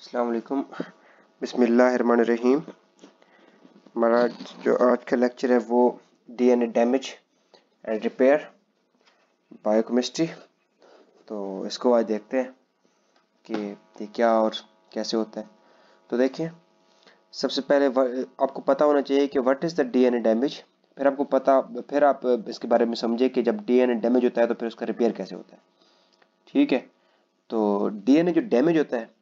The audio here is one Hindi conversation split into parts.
अस्सलाम रहीम हमारा जो आज का लेक्चर है वो D N A damage and repair biochemistry तो इसको आज देखते हैं कि ये क्या और कैसे होता है तो देखिए सबसे पहले आपको पता होना चाहिए कि what is the D N A damage फिर आपको पता फिर आप इसके बारे में समझे कि जब डी एन ए डैमेज होता है तो फिर उसका रिपेयर कैसे होता है ठीक है तो डी एन ए जो डैमेज होता है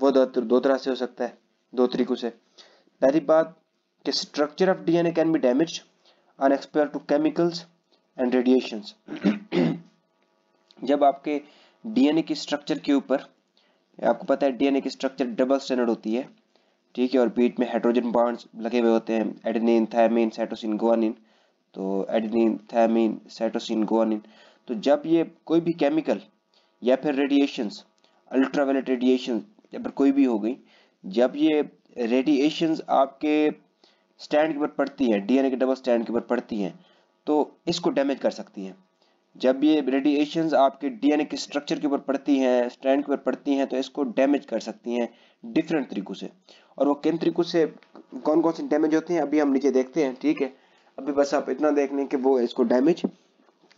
वो दो दो तरह से हो सकता है दो तरीकों से पहली बात कि structure of DNA can be damage on exposure to chemicals and radiation जब आपके डीएनए की स्ट्रक्चर के ऊपर आपको पता है डीएनए की स्ट्रक्चर डबल स्टैंडर्ड होती है ठीक है और बीट में हाइड्रोजन बॉन्ड्स लगे हुए होते हैं एडेनिन थायमिन साइटोसिन गुआनिन तो एडेनिन थायमिन साइटोसिन गुआनिन तो जब ये कोई भी केमिकल या फिर रेडिएशंस अल्ट्रावायलेट रेडिएशन या फिर कोई भी हो गई जब ये रेडिएशन आपके स्टैंड के ऊपर पड़ती है डीएनए के डबल स्टैंड के ऊपर पड़ती है तो इसको डैमेज कर सकती है जब ये रेडिएशन आपके डीएनए के स्ट्रक्चर के ऊपर पड़ती हैं स्टैंड के ऊपर पड़ती हैं तो इसको डैमेज कर सकती हैं डिफरेंट तो तरीकों से और वो किन तरीकों से कौन कौन से डैमेज होते हैं अभी हम नीचे देखते हैं ठीक है अभी बस आप इतना देख लें कि वो इसको डैमेज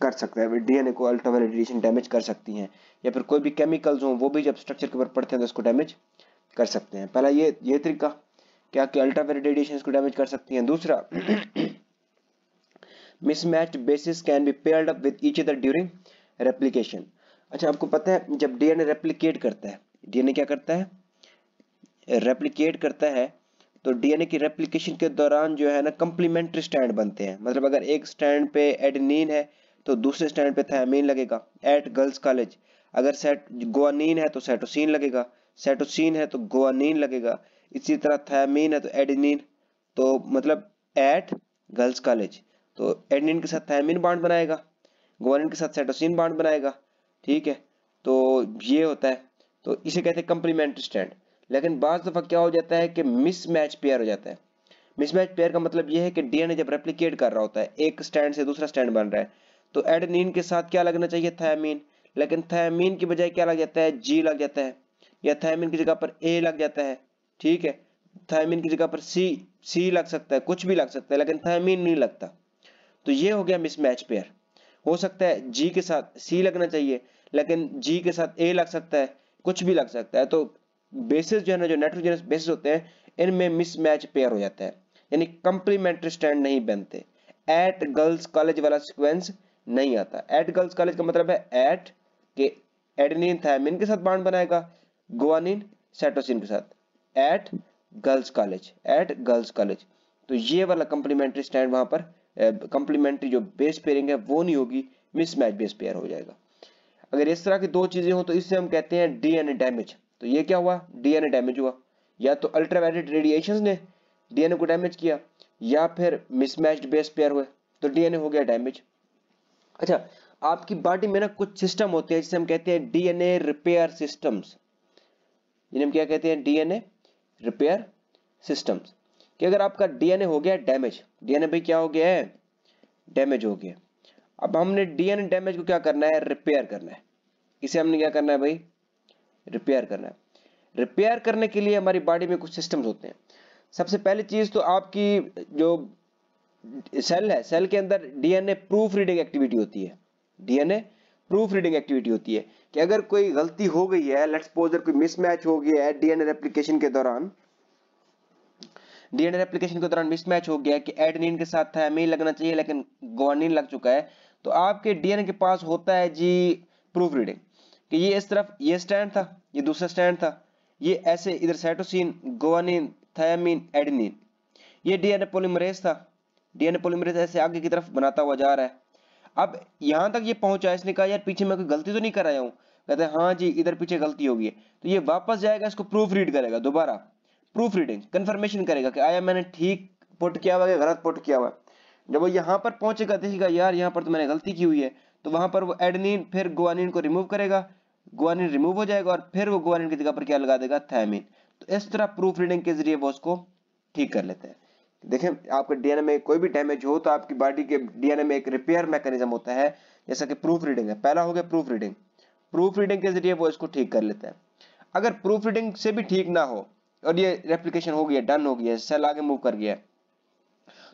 कर सकता है डीएनए को अल्ट्रावायल रेडिएशन डैमेज कर सकती हैं या फिर कोई भी केमिकल्स हों वो भी जब स्ट्रक्चर के ऊपर पड़ते हैं तो उसको डैमेज कर सकते हैं पहला ये ये तरीका क्या कि अल्ट्रावायल रेडिएशन को डैमेज कर सकती हैं दूसरा mismatch bases can be paired up with each other during replication अच्छा आपको पता है जब डीएनए रेप्लीकेट करता है डीएनए क्या करता है रेप्लीकेट करता है तो डीएनए की रेप्लीकेशन के दौरान जो है ना कंप्लीमेंट्री स्टैंड बनते हैं मतलब अगर एक स्टैंड पे एडेनिन है तो दूसरे स्टैंड पे थायमीन लगेगा एट गर्ल्स कॉलेज अगर सेट गोवानीन है तो सेटोसिन लगेगा सेटोसिन है तो गोवानीन लगेगा इसी तरह थायमीन है तो एडिनिन तो मतलब एट गर्ल्स कॉलेज तो एडिनिन के साथ थायमीन बांड बनाएगा गोवानीन के साथ सेटोसिन बांड बनाएगा ठीक है तो ये होता है तो इसे कहते हैं कंप्लीमेंट स्टैंड लेकिन बाज दफा क्या हो जाता है कि मिसमैच पेयर हो जाता है मिसमैच पेयर का मतलब यह है कि डीएनए जब रेप्लिकेट कर रहा होता है एक स्टैंड से दूसरा स्टैंड बन रहा है तो एडनिन के साथ क्या लगना चाहिए थायमीन लेकिन थायमीन की बजाय क्या लग जाता है जी लग जाता है या थायमीन की जगह पर ए लग जाता है ठीक है थायमीन की जगह पर सी सी लग सकता है कुछ भी लग सकता है लेकिन थायमीन नहीं लगता तो ये हो गया मिसमैच पेयर हो सकता है जी के साथ सी लगना चाहिए लेकिन जी के साथ ए लग सकता है कुछ भी लग सकता है तो बेसिस जो है ना जो नाइट्रोजनस बेसिस होते हैं इनमें मिसमैच पेयर हो जाता है यानी कंप्लीमेंट्री स्टैंड नहीं बनते एट गर्ल्स कॉलेज वाला सिक्वेंस नहीं आता एट गर्ल्स कॉलेज का मतलब है एट के एडनिन थायमिन के साथ बाड बनाएगा गुआनिन सेटोसिन के साथ at girls college at girls college तो ये वाला कंप्लीमेंट्री स्टैंड वहां पर कंप्लीमेंट्री जो बेस पेयरिंग है वो नहीं होगी मिसमैच बेस पेयर हो जाएगा अगर इस तरह की दो चीजें हो तो इससे हम कहते हैं डीएनए डैमेज तो ये क्या हुआ डीएनए डैमेज हुआ या तो अल्ट्रावायलेट रेडिएशंस ने डीएनए को डैमेज किया या फिर मिसमैच्ड बेस पेयर हुए तो डीएनए हो गया डैमेज अच्छा आपकी बॉडी में ना कुछ सिस्टम होते हैं जिसे हम कहते हैं डीएनए रिपेयर सिस्टम्स जिन्हें हम क्या कहते हैं डीएनए रिपेयर सिस्टम्स कि अगर आपका डीएनए हो गया डैमेज डीएनए भी क्या हो गया है डैमेज हो गया अब हमने डीएनए डैमेज को क्या करना है रिपेयर करना है इसे हमने क्या करना है भाई रिपेयर करना है रिपेयर करने के लिए हमारी बॉडी में कुछ सिस्टम्स होते हैं सबसे पहली चीज तो आपकी जो सेल है सेल के अंदर डीएनए प्रूफ रीडिंग एक्टिविटी होती है डीएनए प्रूफ रीडिंग एक्टिविटी होती है कि अगर कोई गलती हो गई है लेट्स सपोज अगर कोई मिसमैच हो गया है डीएनए रेप्लिकेशन के दौरान डीएनए रेप्लिकेशन के दौरान मिसमैच हो गया है कि एडनिन के साथ था एमिन लगना चाहिए लेकिन ग्वानिन लग चुका है तो आपके डीएनए के पास होता है जी प्रूफ रीडिंग कि ये इस तरफ ये स्टैंड था ये दूसरा स्टैंड था ये ऐसे इधर साइटोसिन ग्वानिन थायमिन एडनिन ये डीएनए पॉलीमरेज था डीएनए पॉलीमरेज ऐसे आगे की तरफ बनाता हुआ जा रहा है अब यहाँ तक ये पहुंचा इसने कहा यार पीछे मैं कोई गलती तो नहीं कर रहा हूँ कहते हैं हाँ जी इधर पीछे गलती होगी है तो ये वापस जाएगा इसको प्रूफ रीड करेगा दोबारा प्रूफ रीडिंग कंफर्मेशन करेगा कि आया मैंने ठीक पुट किया हुआ या गलत पुट किया हुआ जब वो यहाँ पर पहुंचेगा देखेगा यार यहाँ पर तो मैंने गलती की हुई है तो वहां पर वो एडनिन फिर गुआनिन को रिमूव करेगा गुआनिन रिमूव हो जाएगा और फिर वो गुआनिन की जगह पर क्या लगा देगा थैमिन तो इस तरह प्रूफ रीडिंग के जरिए वो उसको ठीक कर लेते हैं देखें आपके डीएनए में कोई भी डैमेज हो तो आपकी बॉडी के डीएनए में एक रिपेयर मैकेनिज्म होता है जैसा कि प्रूफ रीडिंग है पहला हो गया प्रूफ रीडिंग प्रूफ रीडिंग के जरिए वो इसको ठीक कर लेता है अगर प्रूफ रीडिंग से भी ठीक ना हो और ये रेप्लीकेशन हो गया डन हो गया सेल आगे मूव कर गया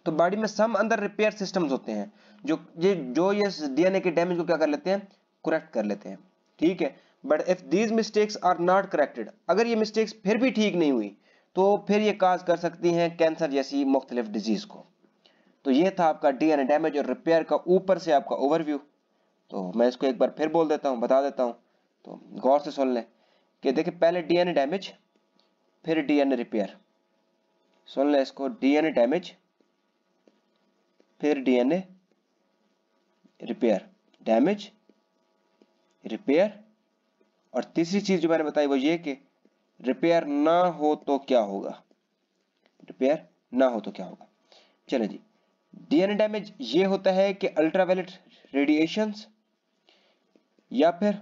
तो बॉडी में सम अंदर रिपेयर सिस्टम होते हैं जो ये जो ये डीएनए के डैमेज को क्या कर लेते हैं करेक्ट कर लेते हैं ठीक है but if these mistakes are not corrected अगर ये मिस्टेक्स फिर भी ठीक नहीं हुई तो फिर ये काज कर सकती हैं कैंसर जैसी मुख्तलिफ डिजीज़ को तो ये था आपका डी एन डैमेज और रिपेयर का ऊपर से आपका ओवरव्यू तो मैं इसको एक बार फिर बोल देता हूँ बता देता हूँ तो गौर से सुन लें कि देखिए पहले डीएनए डैमेज फिर डीएनए रिपेयर सुन लें इसको डीएनए डैमेज फिर डीएनए रिपेयर डैमेज रिपेयर और तीसरी चीज जो मैंने बताई वो ये कि रिपेयर ना हो तो क्या होगा रिपेयर ना हो तो क्या होगा चले जी डीएनए डैमेज ये होता है कि अल्ट्रावायलेट रेडिएशन या फिर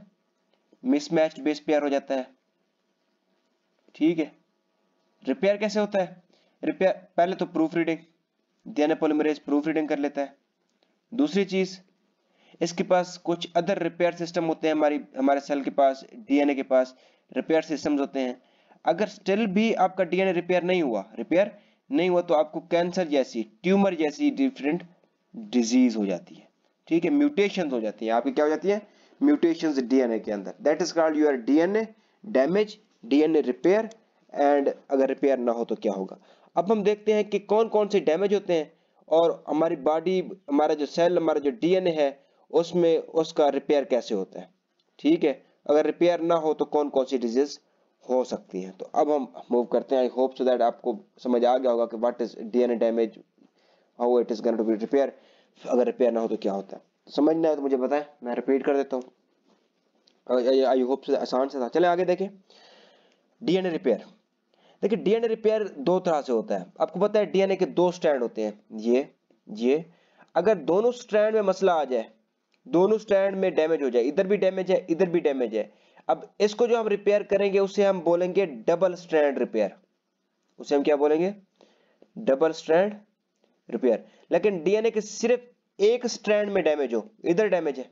मिसमैच बेस पेयर हो जाता है ठीक है रिपेयर कैसे होता है रिपेयर पहले तो proof reading DNA polymerase proof reading कर लेता है दूसरी चीज इसके पास कुछ अदर रिपेयर सिस्टम होते हैं हमारी हमारे सेल के पास डीएनए के पास रिपेयर सिस्टम्स होते हैं अगर स्टिल भी आपका डीएनए रिपेयर नहीं हुआ रिपेयर नहीं हुआ तो आपको कैंसर जैसी ट्यूमर जैसी डिफरेंट डिजीज हो जाती है ठीक है म्यूटेशन हो जाती है आपकी क्या हो जाती है म्यूटेशन डीएनए के अंदर that is called your DNA damage DNA repair and अगर रिपेयर ना हो तो क्या होगा अब हम देखते हैं कि कौन कौन से डैमेज होते हैं और हमारी बॉडी हमारा जो सेल हमारा जो डीएनए है उसमें उसका रिपेयर कैसे होता है ठीक है अगर रिपेयर ना हो तो कौन कौन सी डिजीज हो सकती है तो अब हम मूव करते हैं आई होप सो दैट आपको समझ आ गया होगा कि what is DNA damage how it is going to be repair अगर रिपेयर ना हो तो क्या होता है समझना है तो मुझे बताएं मैं रिपीट कर देता हूँ आई होप सो आसान से था चले आगे देखें डीएनए रिपेयर देखिए डीएनए रिपेयर दो तरह से होता है आपको पता है डीएनए के दो स्ट्रैंड होते हैं ये ये अगर दोनों स्ट्रैंड में मसला आ जाए दोनों स्ट्रैंड में डैमेज हो जाए इधर भी डैमेज है इधर भी डैमेज है अब इसको जो हम रिपेयर करेंगे उसे हम बोलेंगे डबल स्ट्रैंड रिपेयर उसे हम क्या बोलेंगे डबल स्ट्रैंड रिपेयर लेकिन डीएनए के सिर्फ एक स्ट्रैंड में डैमेज हो इधर डैमेज है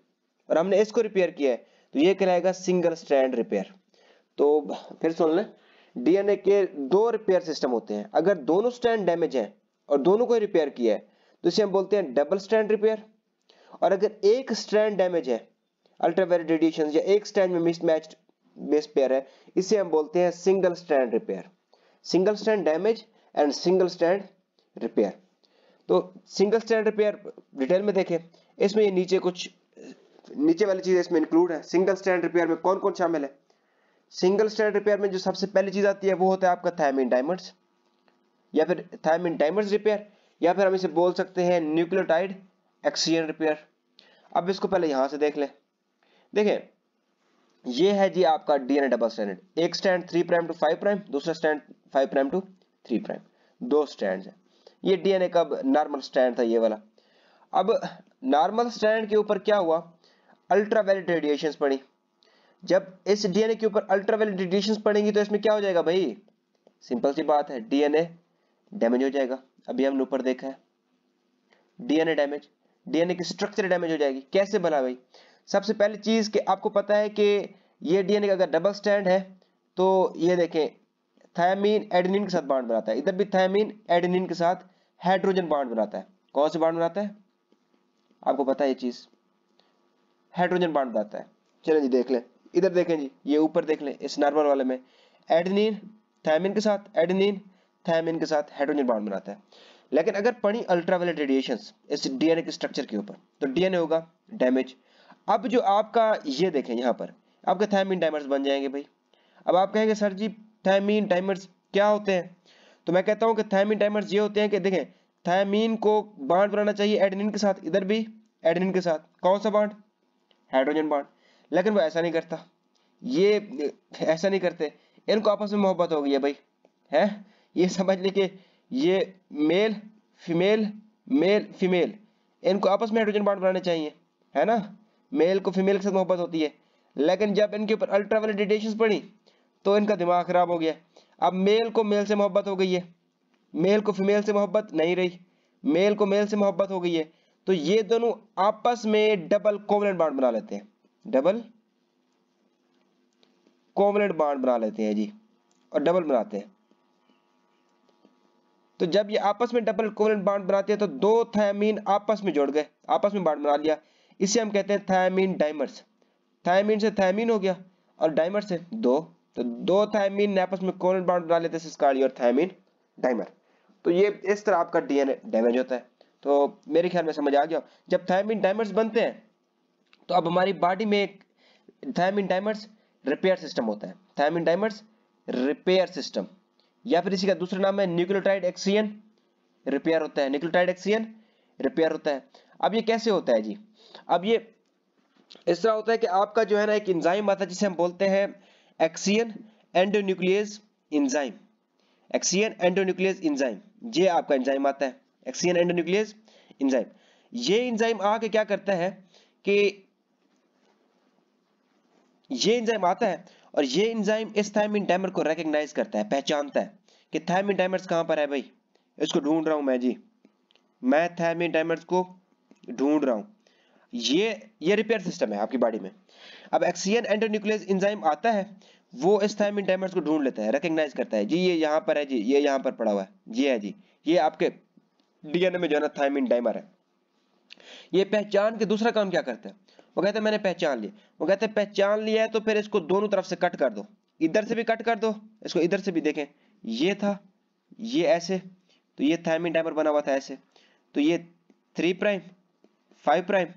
और हमने इसको रिपेयर किया है तो ये कहलाएगा सिंगल स्ट्रैंड रिपेयर तो फिर सुन लें डीएनए के दो रिपेयर सिस्टम होते हैं अगर दोनों स्ट्रैंड डैमेज हैं और दोनों को रिपेयर किया है तो इसे हम बोलते हैं डबल स्ट्रैंड रिपेयर और अगर एक स्ट्रैंड डैमेज है अल्ट्रावायलेट रेडिएशन या एक स्टैंड में मिसमैच बेस पेयर है इसे हम बोलते हैं single stand repair single stand damage and single stand repair तो सिंगल स्टैंड रिपेयर डिटेल में देखें इसमें ये नीचे कुछ नीचे वाली चीजें इसमें इंक्लूड है सिंगल स्टैंड रिपेयर में कौन कौन शामिल है सिंगल स्टैंड रिपेयर में जो सबसे पहली चीज आती है वो होता है आपका थायमिन डायमंड्स या फिर थायमिन डायमंड्स रिपेयर या फिर हम इसे बोल सकते हैं न्यूक्लियोटाइड एक्सीजन रिपेयर अब इसको पहले यहां से देख लें देखिए ये है जी आपका डीएनए डबल स्टैंडर्ड एक stand three prime to five prime दूसरा stand five prime to three prime दो स्टैंड है ये डीएनए का नॉर्मल स्टैंड था ये वाला अब नॉर्मल स्टैंड के ऊपर क्या हुआ अल्ट्रावायलेट रेडिएशन पड़ी जब इस डीएनए के ऊपर अल्ट्रावायलेट रेडिएशन पड़ेंगी तो इसमें क्या हो जाएगा भाई सिंपल सी बात है डीएनए डैमेज हो जाएगा अभी हमने ऊपर देखा है डीएनए डैमेज डीएनए की स्ट्रक्चर डैमेज हो जाएगी कैसे भला भाई सबसे पहली चीज़ कि आपको पता है कि ये डीएनए का अगर डबल स्टैंड है तो ये देखें थायमीन एडेनिन के साथ बाड बनाता है इधर भी थायमीन एडेनिन के साथ हाइड्रोजन बाड बनाता है कौन से बाड बनाता है आपको पता है ये चीज़ हाइड्रोजन बाड बनाता है चलें जी देख लें इधर देखें जी ये ऊपर देख लें इस नॉर्मल वाले में एडेनिन थायमिन के साथ एडेनिन थायमिन के साथ हाइड्रोजन बाड बनाता है लेकिन अगर पड़ी अल्ट्रावायलेट रेडिएशंस इस डीएनए के स्ट्रक्चर के ऊपर तो डीएनए होगा डैमेज अब जो आपका ये देखें यहाँ पर आपके थैमिन टाइमर्स बन जाएंगे भाई अब आप कहेंगे सर जी थैमिन टाइमर्स क्या होते हैं तो मैं कहता हूँ कि थैमिन टाइमर्स ये होते हैं कि देखें थैमिन को बाड बनाना चाहिए एडनिन के साथ इधर भी एडनिन के साथ कौन सा बाड हाइड्रोजन बाड लेकिन वो ऐसा नहीं करता ये ऐसा नहीं करते इनको आपस में मोहब्बत हो गई है भाई है ये समझ ले कि ये मेल फीमेल मेल फीमेल इनको आपस में हाइड्रोजन बाड बनाने चाहिए है ना मेल को फीमेल के साथ मोहब्बत होती है लेकिन जब इनके ऊपर अल्ट्रा डिटेशन पड़ी तो इनका दिमाग खराब हो गया अब मेल को मेल से मोहब्बत हो गई है मेल को फीमेल से मोहब्बत नहीं रही मेल को मेल से मोहब्बत हो गई है तो ये दोनों आपस में डबल कोवलेंट बाड बना लेते हैं डबल कोवलेंट बाड बना लेते हैं जी और डबल बनाते हैं तो जब ये आपस में डबल कोवलेंट बाड बनाते हैं तो दो थायमीन आपस में जोड़ गए आपस में बाड बना लिया इसे हम कहते हैं थायमिन डाइमर्स थायमिन से थायमिन हो गया और डाइमर से दो तो दो थायमिन आपस में कोलन बाउंड बना लेते हैं सिस्कार्डी और थायमिन डाइमर तो ये इस तरह आपका डीएनए डैमेज होता है तो मेरे ख्याल में समझ आ गया जब थायमिन डाइमर्स बनते हैं तो अब हमारी बॉडी में एक थायमिन डाइमर्स रिपेयर सिस्टम होता है थायमिन डाइमर्स रिपेयर सिस्टम या फिर इसी का दूसरा नाम है न्यूक्लियोटाइड एक्सियन रिपेयर होता है न्यूक्लियोटाइड एक्सियन रिपेयर होता है अब ये कैसे होता है जी अब ये इस तरह होता है कि आपका जो है ना एक इंजाइम आता है जिसे हम बोलते हैं excision endonuclease enzyme excision endonuclease enzyme ये आपका इंजाइम आता है एक्सियन एंडोन्यूक्लियस इंजाइम ये इंजाइम आके क्या करता है कि ये इंजाइम आता है और ये इंजाइम इस थायमिन डैमर को रिकग्नाइज करता है पहचानता है कि थायमिन डैमर कहां पर है भाई इसको ढूंढ रहा हूं मैं जी मैं थायमिन डैमर को ढूंढ रहा हूं ये ये रिपेयर सिस्टम है आपकी बॉडी में अब एक्सीजन एंटोन्यूक्लियस इंजाइम आता है वो इस थायमिन डायमंड्स को ढूंढ लेता है रिकग्नाइज करता है जी ये यहाँ पर है जी ये यहाँ पर पड़ा हुआ है जी है जी ये आपके डीएनए में जो है ना थायमिन डाइमर है ये पहचान के दूसरा काम क्या करता है वो कहते हैं मैंने पहचान लिया वो कहते हैं पहचान लिया है तो फिर इसको दोनों तरफ से कट कर दो इधर से भी कट कर दो इसको इधर से भी देखें ये था ये ऐसे तो ये थायमिन डाइमर बना हुआ था ऐसे तो ये three prime five prime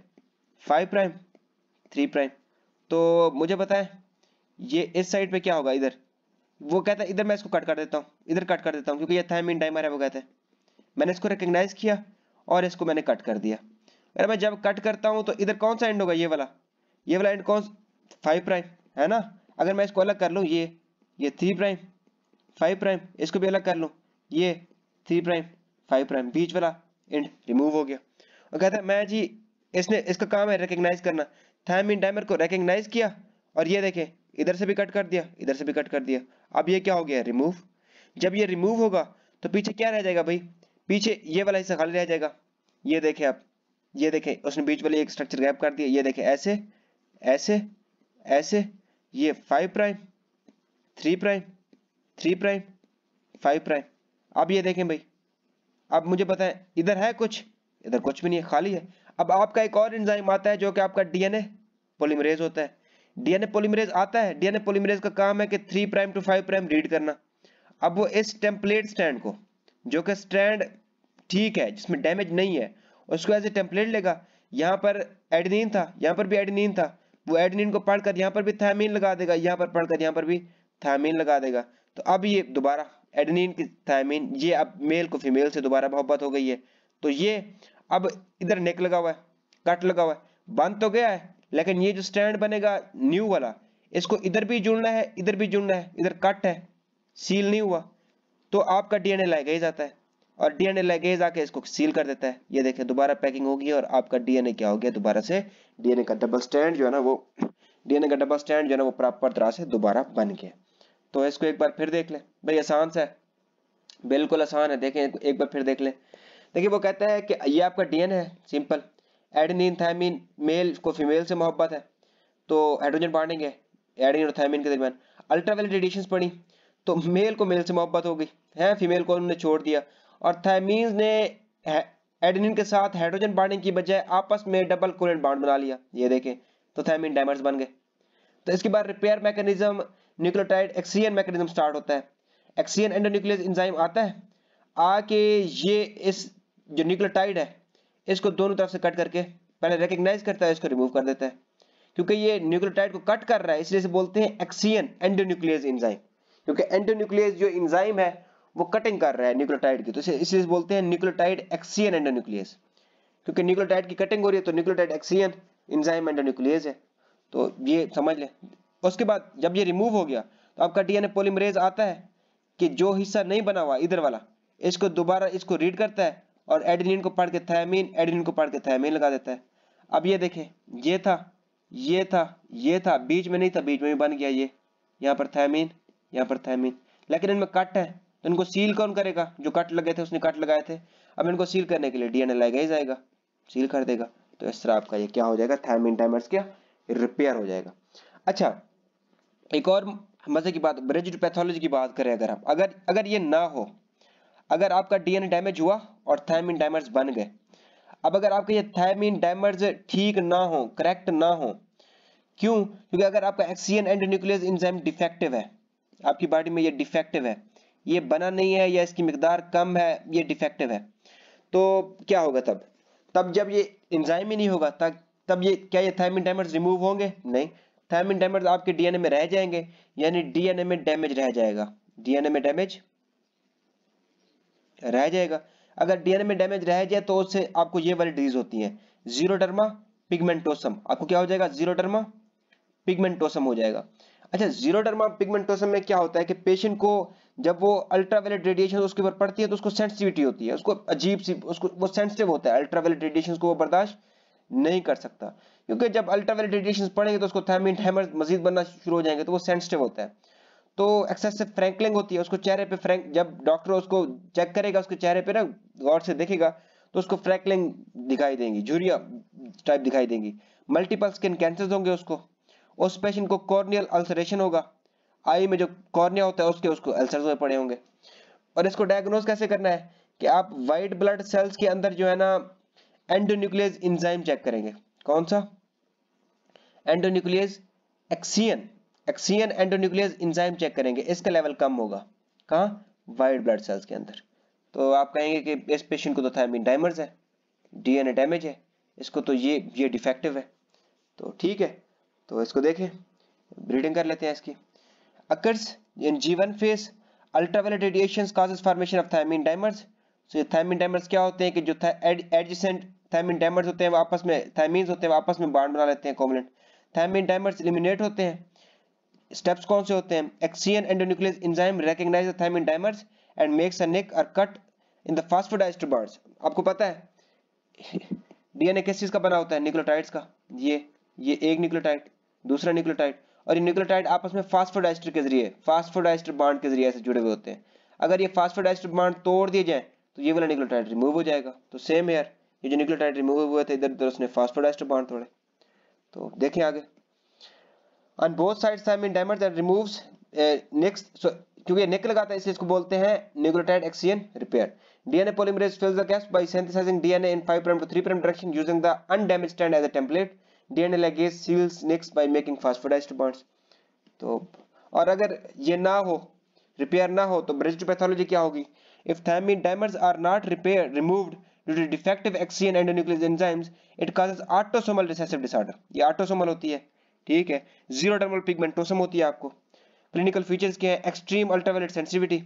five prime three prime तो मुझे है ये इस साइड पे क्या होगा इधर वो कहता है इधर मैं इसको कट कर देता हूँ इधर कट कर देता हूँ क्योंकि ये था मीन टाइम आ रहा है वो कहते हैं मैंने इसको रिकग्नाइज किया और इसको मैंने कट कर दिया अरे मैं जब कट करता हूँ तो इधर कौन सा एंड होगा ये वाला ये वाला एंड कौन फाइव प्राइम है ना अगर मैं इसको अलग कर लूँ ये ये थ्री प्राइम फाइव प्राइम इसको भी अलग कर लूँ ये थ्री प्राइम फाइव प्राइम बीच वाला एंड रिमूव हो गया और कहता है मैं जी इसने इसका काम है रिकग्नाइज करना थैमिन डायमर को रिकग्नाइज किया और ये देखें इधर से भी कट कर दिया इधर से भी कट कर दिया अब ये क्या हो गया रिमूव जब ये रिमूव होगा तो पीछे क्या रह जाएगा भाई पीछे ये वाला हिस्सा खाली रह जाएगा ये देखें आप ये देखें उसने बीच वाले एक स्ट्रक्चर गैप कर दिया ये देखें ऐसे ऐसे ऐसे ये five prime three prime three prime five prime अब ये देखें भाई अब मुझे पता है इधर है कुछ इधर कुछ भी नहीं है खाली है अब आपका एक और एंजाइम आता है जो कि आपका डीएनए पोलिमरेज होता है डीएनए पोलिमरेज आता है डीएनए पोलिमरेज का काम है कि three prime to five prime read करना अब वो इस टेम्पलेट स्टैंड को जो कि स्टैंड ठीक है जिसमें डैमेज नहीं है उसको एज ए टेम्पलेट लेगा यहाँ पर एडनिन था यहाँ पर भी एडनिन था वो एडनिन को पढ़कर यहाँ पर भी थैमीन लगा देगा यहाँ पर पढ़कर यहाँ पर भी थैमीन लगा देगा तो अब ये दोबारा एडनिन की थैमीन ये अब मेल को फीमेल से दोबारा मोहब्बत हो गई है तो ये अब इधर नेक लगा हुआ है कट लगा हुआ है बंद तो गया है लेकिन ये जो स्टैंड बनेगा न्यू वाला इसको इधर भी जुड़ना है इधर भी जुड़ना है इधर कट है सील नहीं हुआ तो आपका डीएनए लाइगेज आता है और डीएनए लाइगेज आके इसको सील कर देता है ये देखें दोबारा पैकिंग होगी और आपका डीएनए क्या हो गया दोबारा से डीएनए का डबल स्टैंड जो है ना वो डीएनए का डबल स्टैंड जो है ना वो प्रॉपर तरह से दोबारा बन गया तो इसको एक बार फिर देख ले भाई आसान सा है बिल्कुल आसान है देखें एक बार फिर देख लें देखिए वो कहता है कि ये आपका डीएन है सिंपल एडनिन थायमिन मेल को फीमेल से मोहब्बत है तो हाइड्रोजन बांटेंगे एडनिन और थायमिन के दरमियान अल्ट्रावेलेट रेडिएशन पड़ी तो मेल को मेल से मोहब्बत हो गई है फीमेल को उन्होंने छोड़ दिया और थायमीन ने एडनिन के साथ हाइड्रोजन बांडिंग की बजाय आपस में डबल कोलेंट बाउंड बना लिया ये देखें तो थायमीन डायमंड्स बन गए तो इसके बाद repair mechanism nucleotide excision mechanism start होता है एक्सीजन एंडोन्यूक्लियस इंजाइम आता है आके ये इस जो न्यूक्लियोटाइड है इसको दोनों तरफ से कट करके पहले रिकग्नाइज करता है इसको रिमूव कर देता है क्योंकि ये न्यूक्लियोटाइड को कट कर रहा है इसलिए बोलते हैं एक्सियन एंडोन्यूक्लियस इंजाइम क्योंकि एंडोन्यूक्लियस जो इंजाइम है वो कटिंग कर रहा है न्यूक्लियोटाइड की तो इसलिए बोलते हैं न्यूक्लियोटाइड एक्सियन एंडोन्यूक्लियस क्योंकि न्यूक्लियोटाइड की कटिंग हो रही है तो न्यूक्लियोटाइड एक्सियन इंजाइम एंडोन्यूक्लियस है तो ये समझ लें उसके बाद जब ये रिमूव हो गया तो आपका डीएनए पोलिमरेज आता है कि जो हिस्सा नहीं बना हुआ इधर वाला इसको दोबारा इसको रीड करता है और एडिनिन को पढ़ के थायमीन एडिनिन को पढ़ के थायमीन लगा देता है अब ये देखें ये था ये था ये था बीच में नहीं था बीच में भी बन गया ये यहाँ पर थायमीन यहाँ पर थायमीन लेकिन इनमें कट है तो इनको सील कौन करेगा जो कट लगे थे उसने कट लगाए थे अब इनको सील करने के लिए डीएनए लगाया ही जाएगा सील कर देगा तो इस तरह आपका ये क्या हो जाएगा थायमीन टाइमर्स क्या रिपेयर हो जाएगा अच्छा एक और मजे की बात ब्रिज पैथोलॉजी की बात करें अगर आप अगर अगर ये ना हो अगर आपका डीएनए डैमेज हुआ और थायमिन डाइमर्स बन गए अब अगर आपके ये थायमिन डाइमर्स ठीक ना हो करेक्ट ना हो क्यों क्योंकि अगर आपका excision endonuclease enzyme defective है आपकी बॉडी में ये डिफेक्टिव है ये बना नहीं है या इसकी मकदार कम है ये डिफेक्टिव है तो क्या होगा तब तब जब ये इंजाइम ही नहीं होगा तब तब ये क्या ये थायमिन डाइमर्स रिमूव होंगे नहीं थायमिन डैमेज आपके डीएनए में रह जाएंगे यानी डीएनए में डैमेज रह जाएगा डीएनए में डैमेज रह जाएगा अगर डीएनए में डैमेज रह जाए तो उससे आपको ये वाली डिजीज होती है जीरोडर्मा पिगमेंटोसम आपको क्या हो जाएगा जीरोडर्मा पिगमेंटोसम हो जाएगा अच्छा जीरोडर्मा पिगमेंटोसम में क्या होता है कि पेशेंट को जब वो अल्ट्रावायलेट रेडिएशन उसके ऊपर पड़ती है तो उसको सेंसिटिविटी होती है उसको अजीब सी उसको वो सेंसिटिव होता है अल्ट्रावायलेट रेडिएशन को वो बर्दाश्त नहीं कर सकता क्योंकि जब अल्ट्रावायलेट रेडिएशन पड़ेंगे तो उसको थैमिन हैमर मजीद बनना शुरू हो जाएंगे तो वो सेंसिटिव होता है तो एक्सेसिव फ्रैंकलिंग होती है उसको चेहरे पे फ्रैंक जब डॉक्टर उसको चेक करेगा उसके चेहरे पे ना गौर से देखेगा तो उसको फ्रैंकलिंग दिखाई देंगी जूरिया टाइप दिखाई देंगी मल्टीपल स्किन कैंसर होंगे उसको उस पेशेंट को कॉर्नियल अल्सरेशन होगा आई में जो कॉर्निया होता है उसके उसको अल्सर में पड़े होंगे और इसको डायग्नोज कैसे करना है कि आप व्हाइट ब्लड सेल्स के अंदर जो है ना एंडोन्यूक्लियस इंजाइम चेक करेंगे कौन सा endonuclease excision excision endonuclease enzyme check करेंगे इसका लेवल कम होगा कहाँ वाइट ब्लड सेल्स के अंदर तो आप कहेंगे कि इस पेशेंट को तो थायमिन डायमर्स है डीएनए डैमेज है इसको तो ये ये डिफेक्टिव है तो ठीक है तो इसको देखें ब्रीडिंग कर लेते हैं इसकी अकर्स इन जीवन फेस ultraviolet radiation causes formation of thymine dimers तो ये थायमिन डायमर्स क्या होते हैं कि जो एडजेसेंट थायमिन डायमर्स होते हैं वो आपस में थायमीन्स होते हैं वो आपस में बाड बना लेते हैं कोवलेंट थायमिन डायमर्स इलिमिनेट होते हैं स्टेप्स कौन से होते हैं excision endonuclease enzyme recognize the thymine dimers and makes a nick or cut in the phosphodiester bonds आपको पता है डीएनए किस चीज का बना होता है न्यूक्लियोटाइड्स का ये ये एक न्यूक्लियोटाइड दूसरा न्यूक्लियोटाइड और ये न्यूक्लियोटाइड आपस में फास्फोडाइस्टर के जरिए फास्फोडाइस्टर बॉन्ड के जरिए ऐसे जुड़े हुए होते हैं अगर ये फास्फोडाइस्टर बॉन्ड तोड़ दिए जाए तो ये वाला न्यूक्लियोटाइड रिमूव हो जाएगा तो सेम यार ये जो न्यूक्लियोटाइड रिमूव हुए थे इधर उधर उसने फास्फोडाइस्टर बॉन्ड तोड़े तो देखें आगे on both sides I mean damage that removes nicks so क्योंकि नेक लगाता है इसे इसको बोलते हैं nucleotide excision repair DNA polymerase fills the gaps by synthesizing DNA in 5 prime to 3 prime direction using the undamaged strand as a template DNA ligase seals nicks by making phosphodiester bonds तो और अगर ये ना हो रिपेयर ना हो तो ब्रिज पैथोलॉजी क्या होगी if thymine damage are not repair removed due to defective excision endonuclease enzymes it causes autosomal recessive disorder ये ऑटोसोमल होती है ठीक है जीरो टर्मल पिगमेंटोसम होती है आपको क्लिनिकल फीचर्स क्या है extreme ultraviolet sensitivity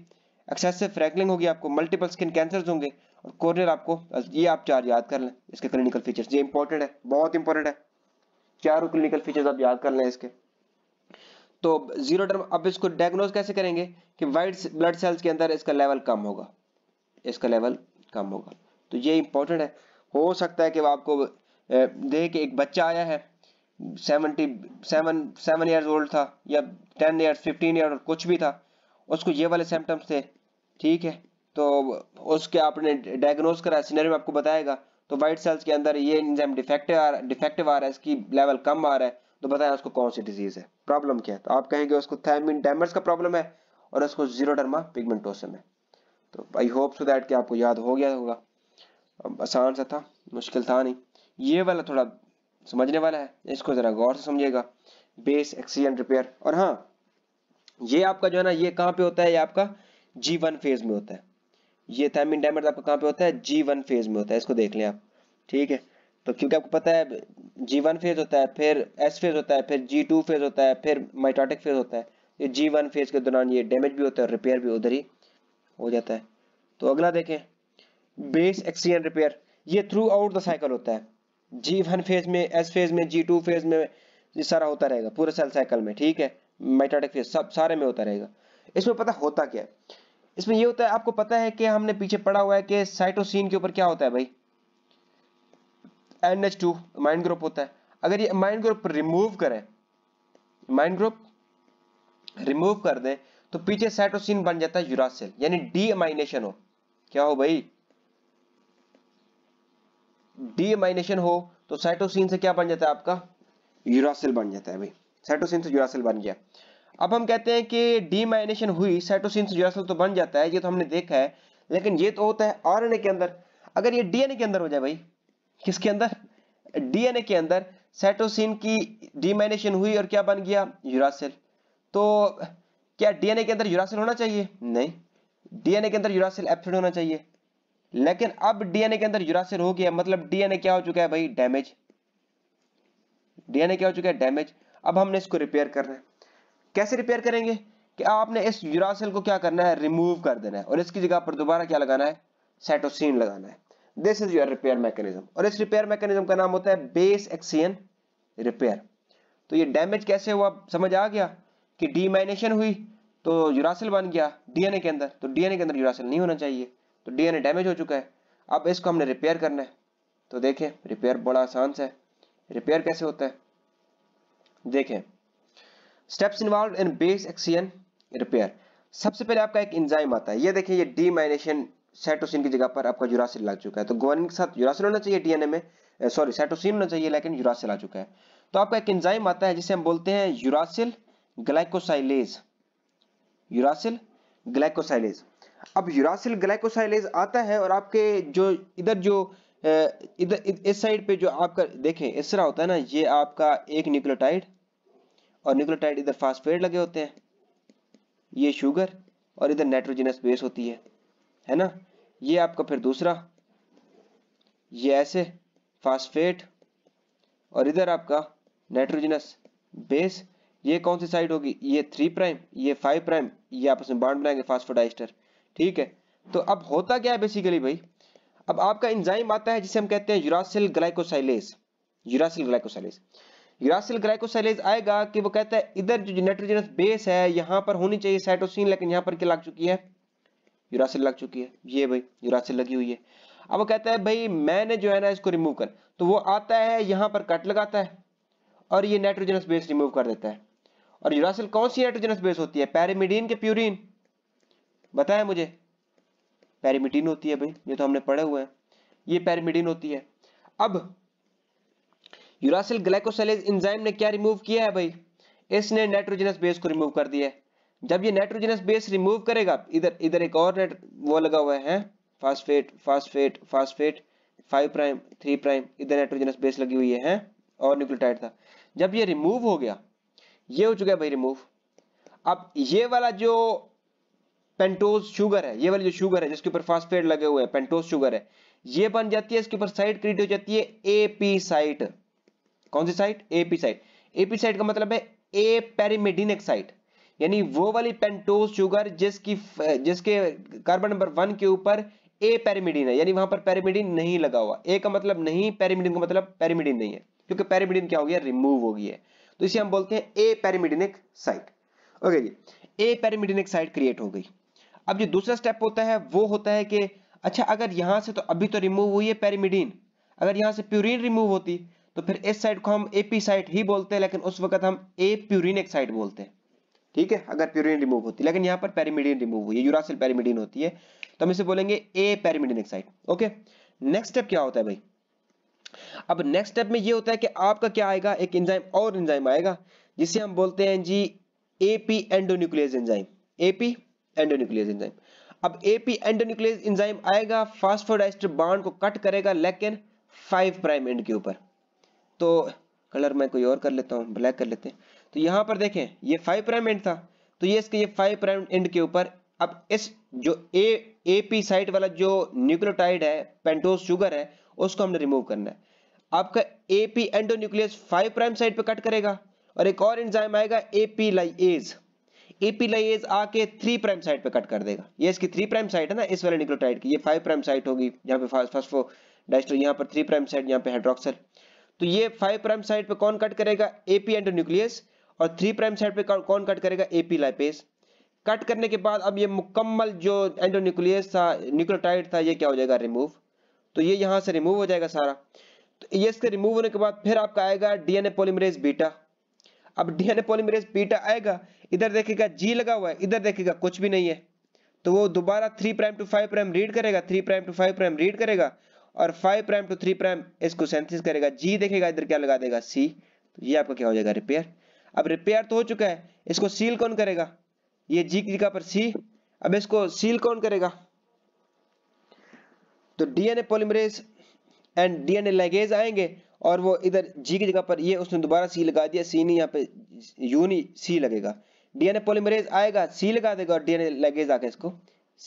excessive freckling होगी आपको मल्टीपल स्किन कैंसर होंगे और कोर्नियर आपको ये आप चार याद कर लें इसके क्लिनिकल फीचर्स ये इंपॉर्टेंट है बहुत इंपॉर्टेंट है चारों क्लिनिकल फीचर्स आप याद कर लें इसके तो जीरो टर्म अब इसको डायग्नोज कैसे करेंगे कि वाइट ब्लड सेल्स के अंदर इसका लेवल कम होगा इसका लेवल कम होगा तो ये इंपॉर्टेंट है हो सकता है कि आपको देख एक बच्चा आया है seventy seven seven years old था या टेन ईयर्स फिफ्टीन ईयर कुछ भी था उसको ये वाले सिम्टम्स थे ठीक है तो उसके आपने डायग्नोज करा सीनरी में आपको बताएगा तो वाइट सेल्स के अंदर ये इंजाम डिफेक्टिव आ रहा डिफेक्टिव आ रहा है इसकी लेवल कम आ रहा है तो बताएं उसको कौन सी डिजीज है प्रॉब्लम क्या है तो आप कहेंगे उसको थैमिन डैमर्स का प्रॉब्लम है और उसको जीरो डरमा पिगमेंटोसम है तो आई होप सो दैट कि आपको याद हो गया होगा आसान सा था मुश्किल था नहीं ये वाला थोड़ा समझने वाला है इसको जरा गौर से समझिएगा बेस एक्सीडेंट रिपेयर और हाँ ये आपका जो है ना ये कहाँ पे होता है ये आपका जी वन फेज में होता है ये थैमिन डायमंड आपका कहाँ पे होता है जी वन फेज में होता है इसको देख लें आप ठीक है तो क्योंकि आपको पता है जी वन फेज होता है फिर एस फेज होता है फिर जी टू फेज होता है फिर माइटोटिक फेज होता है ये जी वन फेज के दौरान ये डैमेज भी होता है रिपेयर भी उधर ही हो जाता है तो अगला देखें बेस एक्सीडेंट रिपेयर ये थ्रू आउट द साइकिल होता है जी वन फेज में एस फेज में जी टू फेज में ये सारा होता रहेगा पूरे सेल साइकिल में ठीक है मेटाटिक फेज सब सारे में होता रहेगा इसमें पता होता क्या है इसमें ये होता है आपको पता है कि हमने पीछे पढ़ा हुआ है कि साइटोसिन के ऊपर क्या होता है भाई N H two amine group होता है अगर ये माइंड ग्रुप रिमूव करें माइंड ग्रुप रिमूव कर दे तो पीछे साइटोसिन बन जाता है यूरासिल यानी डी हो क्या हो भाई डीएमाइनेशन हो तो साइटोसिन से क्या बन जाता है आपका यूरासिल बन जाता है भाई साइटोसिन से यूरासिल बन गया अब हम कहते हैं कि डीमाइनेशन हुई साइटोसिन से यूरासिल तो बन जाता है ये तो हमने देखा है लेकिन ये तो होता है आरएनए के अंदर अगर ये डीएनए के अंदर हो जाए भाई किसके अंदर डीएनए के अंदर साइटोसिन की डीमाइनेशन हुई और क्या बन गया यूरासिल तो क्या डीएनए के अंदर यूरासिल होना चाहिए नहीं डीएनए के अंदर यूरासिल एप्सिड होना चाहिए लेकिन अब डीएनए के अंदर यूरासिल हो गया मतलब डीएनए क्या हो चुका है भाई डैमेज डीएनए क्या हो चुका है डैमेज अब हमने इसको रिपेयर करना है कैसे रिपेयर करेंगे कि आपने इस यूरासिल को क्या करना है रिमूव कर देना है और इसकी जगह पर दोबारा क्या लगाना है सेटोसिन लगाना है this is your repair mechanism और इस रिपेयर मैकेनिज्म का नाम होता है बेस एक्सियन रिपेयर तो ये डैमेज कैसे हुआ समझ आ गया कि डीमाइनेशन हुई तो यूरासिल बन गया डीएनए के अंदर तो डीएनए के अंदर यूरासिल नहीं होना चाहिए तो डीएनए डैमेज हो चुका है अब इसको हमने रिपेयर करना है तो देखें रिपेयर बड़ा आसान सा है रिपेयर कैसे होता है देखें steps involve in base excision repair सबसे पहले आपका एक इंजाइम आता है ये देखिए ये डीमाइनेशन सेटोसिन की जगह पर आपका यूरासिल लग चुका है तो गोवानिन के साथ यूरासिल होना चाहिए डीएनए में सॉरी eh, सेटोसिन होना चाहिए लेकिन यूरासिल आ चुका है तो आपका एक इंजाइम आता है जिसे हम बोलते हैं यूरासिल ग्लाइकोसाइलेज यूरासिल ग्लाइकोसाइलेज अब यूरासिल ग्लाइकोसाइलेज आता है और आपके जो इधर जो इधर इस साइड पे जो आपका देखें इस तरह होता है ना ये आपका एक न्यूक्लियोटाइड और न्यूक्लियोटाइड इधर फास्फेट लगे होते हैं ये शुगर और इधर नाइट्रोजनस बेस होती है है ना ये आपका फिर दूसरा ये ऐसे फास्फेट और इधर आपका नाइट्रोजनस बेस ये कौन सी साइड होगी ये थ्री प्राइम ये फाइव प्राइम ये आपस में बाड बनाएंगे फास्फोडाइस्टर ठीक है तो अब होता क्या है बेसिकली भाई अब आपका इंजाइम आता है जिसे हम कहते हैं uracil glycosylase uracil glycosylase uracil glycosylase आएगा कि वो कहता है इधर जो नाइट्रोजनस बेस है यहां पर होनी चाहिए साइटोसिन लेकिन यहां पर क्या लग चुकी है यूरासिल लग चुकी है ये भाई यूरासिल लगी हुई है अब वो कहता है भाई मैंने जो है ना इसको रिमूव कर तो वो आता है यहां पर कट लगाता है और ये नाइट्रोजनस बेस रिमूव कर देता है और यूरासिल कौन सी नाइट्रोजनस बेस होती है पैरामिडीन के प्यूरिन बताया मुझे पैरामिडीन होती है भाई ये तो हमने पढ़े हुए हैं ये पैरामिडीन होती है अब यूरासिल ग्लाइकोसेलेज इंजाइम ने क्या रिमूव किया है भाई इसने नाइट्रोजनस बेस को रिमूव कर दिया है जब ये नाइट्रोजनस बेस रिमूव करेगा इधर इधर एक और नेट वो लगा हुआ है phosphate phosphate phosphate five prime three prime इधर नाइट्रोजनस बेस लगी हुई है और न्यूक्लियोटाइड था जब ये रिमूव हो गया ये हो चुका है भाई रिमूव अब ये वाला जो पेंटोज शुगर है ये वाली जो शुगर है जिसके ऊपर फास्फेट लगे हुए हैं पेंटोज शुगर है ये बन जाती है इसके ऊपर साइट क्रिएट हो जाती है एपी साइट कौन सी site AP site AP site का मतलब है ए पेरिमेडिनिक साइट यानी वो वाली पेंटोज शुगर जिसकी जिसके कार्बन नंबर वन के ऊपर ए पेरिमिडिन है यानी वहां पर पेरिमिडिन नहीं लगा हुआ ए का मतलब नहीं पेरिमिडिन का मतलब पेरिमिडिन नहीं है क्योंकि पेरिमिडिन क्या हो गया रिमूव हो गई है तो इसे हम बोलते हैं ए पेरिमिडिनिक साइट ओके जी ए पेरिमिडिनिक साइट क्रिएट हो गई अब जो दूसरा स्टेप होता है वो होता है कि अच्छा अगर यहाँ से तो अभी तो रिमूव हुई है पेरीमिडीन अगर यहाँ से प्यूरिन रिमूव होती तो फिर इस साइड को हम एपी साइड ही बोलते हैं लेकिन उस वक्त हम ए प्यूरिन एक साइड बोलते हैं ठीक है अगर प्यूरिन रिमूव होती लेकिन यहाँ पर पेरीमिडीन रिमूव हुई है यूरासिल पेरीमिडीन होती है तो हम इसे बोलेंगे ए पेरीमिडीन एक साइड ओके नेक्स्ट स्टेप क्या होता है भाई अब नेक्स्ट स्टेप में ये होता है कि आपका क्या आएगा एक इंजाइम और इंजाइम आएगा जिसे हम बोलते हैं जी AP endonuclease enzyme AP endonuclease enzyme अब एपी एंडोन्यूक्लियस एंजाइम आएगा फास्फोडाइस्टर बॉन्ड को कट करेगा लेकिन फाइव प्राइम एंड के ऊपर तो कलर मैं कोई और कर लेता हूँ ब्लैक कर लेते हैं तो यहाँ पर देखें ये फाइव प्राइम एंड था तो ये इसके ये फाइव प्राइम एंड के ऊपर अब इस जो ए एपी साइड वाला जो न्यूक्लियोटाइड है पेंटोस शुगर है उसको हमने रिमूव करना है आपका AP endonuclease five prime side पे कट करेगा और एक और एंजाइम आएगा एपी लाइएज एपीलाइज आके थ्री प्राइम साइड पे कट कर देगा ये इसकी थ्री प्राइम साइड है ना इस वाले निक्लोटाइड की ये फाइव प्राइम साइड होगी यहाँ पे फॉस्फो डाइस्टर यहाँ पर थ्री प्राइम साइड यहाँ पे हाइड्रोक्सल तो ये फाइव प्राइम साइड पे कौन कट करेगा एपी एंटो न्यूक्लियस और थ्री प्राइम साइड पे कौन कट करेगा एपी लाइपेस कट करने के बाद अब ये मुकम्मल जो एंटो न्यूक्लियस था न्यूक्लियोटाइड था ये क्या हो जाएगा रिमूव तो ये यहाँ से रिमूव हो जाएगा सारा तो ये इसके रिमूव होने के बाद फिर आपका आएगा डीएनए पोलिमरेज बीटा अब डीएनए पॉलीमरेज बीटा आएगा इधर देखेगा जी लगा हुआ है इधर देखेगा कुछ भी नहीं है तो वो दोबारा three prime to five prime read करेगा three prime to five prime read करेगा और five prime to three prime इसको सेंथिस करेगा जी देखेगा इधर क्या लगा देगा सी तो ये आपका क्या हो जाएगा रिपेयर अब रिपेयर तो हो चुका है इसको सील कौन करेगा ये जी की जगह पर सी अब इसको सील कौन करेगा तो DNA polymerase and DNA ligase आएंगे और वो इधर जी की जगह पर ये उसने दोबारा सी लगा दिया सी नहीं यहाँ पे यू नहीं सी लगेगा डीएनए पॉलीमरेज आएगा सी लगा देगा और डीएनए लगेज आके इसको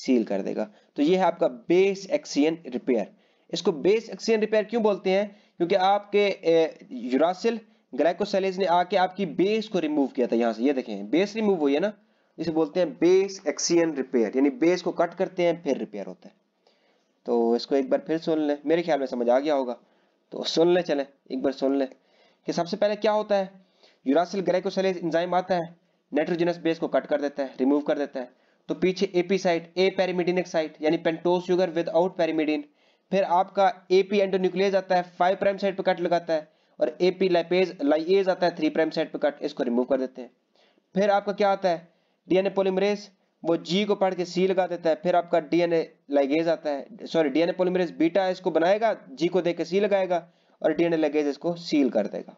सील कर देगा तो ये है आपका बेस एक्सियन रिपेयर इसको बेस एक्सियन रिपेयर क्यों बोलते हैं क्योंकि आपके यूरासिल ग्लाइकोसेलेज ने आके आपकी बेस को रिमूव किया था यहाँ से ये देखें बेस रिमूव हुई है ना इसे बोलते हैं बेस एक्सियन रिपेयर यानी बेस को कट करते हैं फिर रिपेयर होता है तो इसको एक बार फिर सुन लें मेरे ख्याल में समझ आ गया होगा तो सुन ले चले एक बार सुन ले कि सबसे पहले क्या होता है यूरासिल ग्रेकोसेलेज इंजाइम आता है नाइट्रोजनस बेस को कट कर देता है रिमूव कर देता है तो पीछे AP site apyrimidinic site यानी पेंटोस शुगर विदाउट पेरीमिडिन फिर आपका एपी एंडोन्यूक्लियस आता है फाइव प्राइम साइट पर कट लगाता है और एपी लाइपेज लाइएज आता है थ्री प्राइम साइट पर कट इसको रिमूव कर देते हैं फिर आपका क्या आता है डीएनए पोलिमरेज वो जी को पढ़ के सी लगा देता है फिर आपका डीएनए लाइगेज आता है सॉरी डीएनए पोलीमरेज बीटा इसको बनाएगा जी को देख के सी लगाएगा और डीएनए लाइगेज इसको सील कर देगा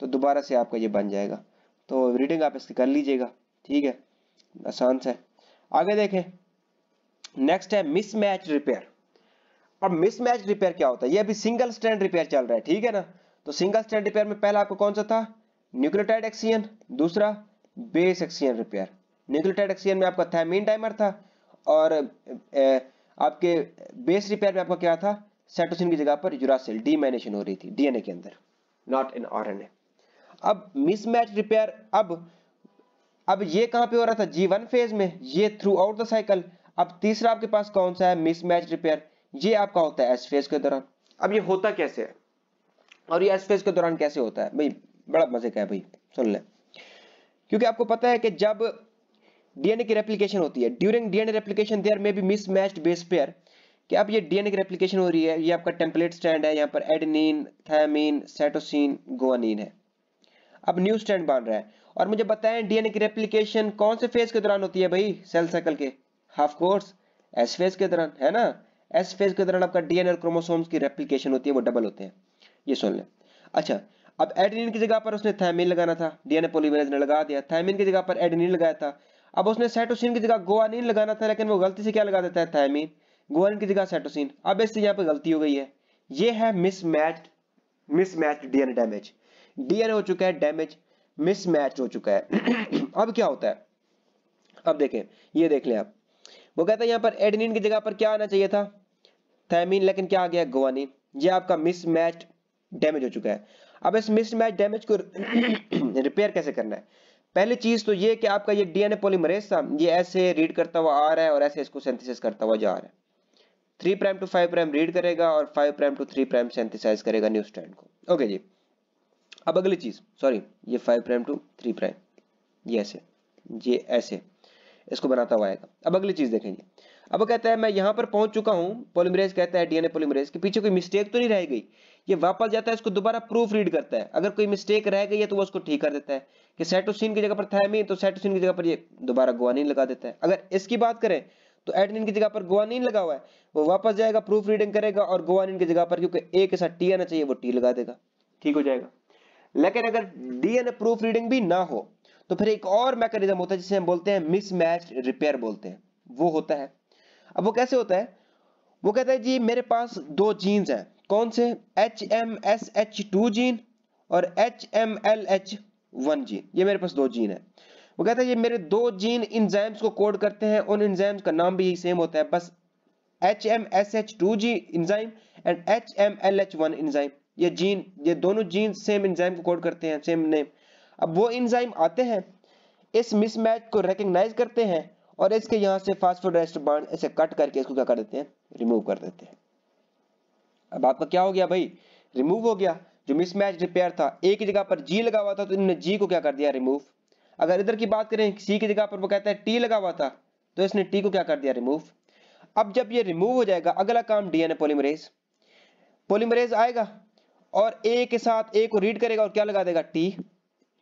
तो दोबारा से आपका ये बन जाएगा तो रीडिंग आप इसकी कर लीजिएगा ठीक है आसान से आगे देखें नेक्स्ट है मिसमैच रिपेयर अब मिसमैच रिपेयर क्या होता है ये अभी सिंगल स्टैंड रिपेयर चल रहा है ठीक है ना तो सिंगल स्टैंड रिपेयर में पहला आपका कौन सा था न्यूक्लियोटाइड एक्सीजन दूसरा base excision repair nucleotide oxygen में आपका थैमीन डाइमर था और ए, आपके बेस रिपेयर में आपका क्या था सेटोसिन की जगह पर यूरासिल डीमाइनेशन हो रही थी डीएनए के अंदर नॉट इन आरएनए अब मिसमैच रिपेयर अब अब ये कहां पे हो रहा था जी वन फेज में ये थ्रू आउट द साइकिल अब तीसरा आपके पास कौन सा है मिसमैच रिपेयर ये आपका होता है एस फेज के दौरान अब ये होता कैसे है और ये एस फेज के दौरान कैसे होता है भाई बड़ा मजे का है भाई सुन ले क्योंकि आपको पता है कि जब डीएनए की रेप्लीकेशन होती है during DNA replication there may be mismatched base pair कि अब ये डीएनए की रेप्लीकेशन हो रही है ये आपका टेम्पलेट स्टैंड है यहाँ पर एडनिन थैमिन सेटोसिन गुआनिन है अब न्यू स्टैंड बन रहा है और मुझे बताएं डीएनए की रेप्लीकेशन कौन से फेज के दौरान होती है भाई सेल साइकिल के हाफ कोर्स एस फेज के दौरान है ना एस फेज के दौरान आपका डीएनए और क्रोमोसोम्स की रेप्लीकेशन होती है वो डबल होते हैं ये सुन लें अच्छा अब एडेनिन की जगह पर उसने थायमिन लगाना था डीएनए पॉलीमरेज ने लगा दिया थायमिन की जगह पर एडेनिन लगाया था अब उसने सेटोसिन की जगह गोवानीन लगाना था लेकिन वो गलती से क्या लगा देता है थायमिन गोवानीन की जगह सेटोसिन अब इससे यहाँ पे गलती हो गई है ये है mismatch mismatch DNA damage DNA हो चुका है डैमेज मिसमैच हो चुका है अब क्या होता है अब देखें ये देख लें आप वो कहता है यहाँ पर एडनिन की जगह पर क्या आना चाहिए था थायमिन लेकिन क्या आ गया गोवानीन ये आपका मिसमैच डैमेज हो चुका है अब इस मिसमैच डैमेज को रिपेयर कैसे करना है पहली चीज तो ये कि आपका ये डीएनए पॉलीमरेज था ये ऐसे रीड करता हुआ आ रहा है और ऐसे इसको सेंथिसाइज करता हुआ जा रहा है three prime to five prime read करेगा और five prime to three prime synthesize करेगा न्यू स्टैंड को ओके जी अब अगली चीज सॉरी ये five prime to three prime ये ऐसे ये ऐसे इसको बनाता हुआ आएगा अब अगली चीज देखेंगे अब कहता है मैं यहाँ पर पहुंच चुका हूँ पोलिमरेज कहता है डीएनए पोलिमरेज के पीछे कोई मिस्टेक तो नहीं रह गई ये वापस जाता है इसको दोबारा प्रूफ रीड करता है अगर कोई मिस्टेक रह गई है तो वो उसको ठीक कर देता है कि सेटोसिन की जगह पर थायमिन तो सेटोसिन की जगह पर ये दोबारा गुआनिन लगा देता है अगर इसकी बात करें तो एडनिन की जगह पर गुआनिन लगा हुआ है वो वापस जाएगा प्रूफ रीडिंग करेगा और गुआनिन की जगह पर क्योंकि ए के साथ टी आना चाहिए वो टी लगा देगा ठीक हो जाएगा लेकिन अगर डीएनए प्रूफ रीडिंग भी ना हो तो फिर एक और मैकेनिज्म होता है जिसे हम बोलते हैं मिसमैच रिपेयर बोलते हैं वो होता है अब वो कैसे होता है वो कहता है जी मेरे पास दो जीन्स हैं कौन से H M S H two gene और H M L H one gene ये मेरे पास दो जीन है वो कहता है ये मेरे दो जीन इंजाइम्स को कोड करते हैं उन इंजाइम्स का नाम भी यही सेम होता है बस H M S H two G enzyme and H M L H one enzyme ये जीन ये दोनों जीन सेम इंजाइम को कोड करते हैं सेम नेम अब वो इंजाइम आते हैं इस मिसमैच को रिकग्नाइज करते हैं और इसके यहां से फास्फोडाइस्टर बांड इसे कट करके इसको क्या कर देते हैं रिमूव कर देते हैं अब आपका क्या हो गया भाई रिमूव हो गया जो मिसमैच रिपेयर था ए की जगह पर जी लगा हुआ था तो इन्होंने जी को क्या कर दिया रिमूव अगर इधर की बात करें सी की जगह पर वो कहता है टी लगा हुआ था तो इसने टी को क्या कर दिया रिमूव अब जब ये रिमूव हो जाएगा अगला काम डीएनए पोलीमरेज पोलीमरेज आएगा और ए के साथ ए को रीड करेगा और क्या लगा देगा टी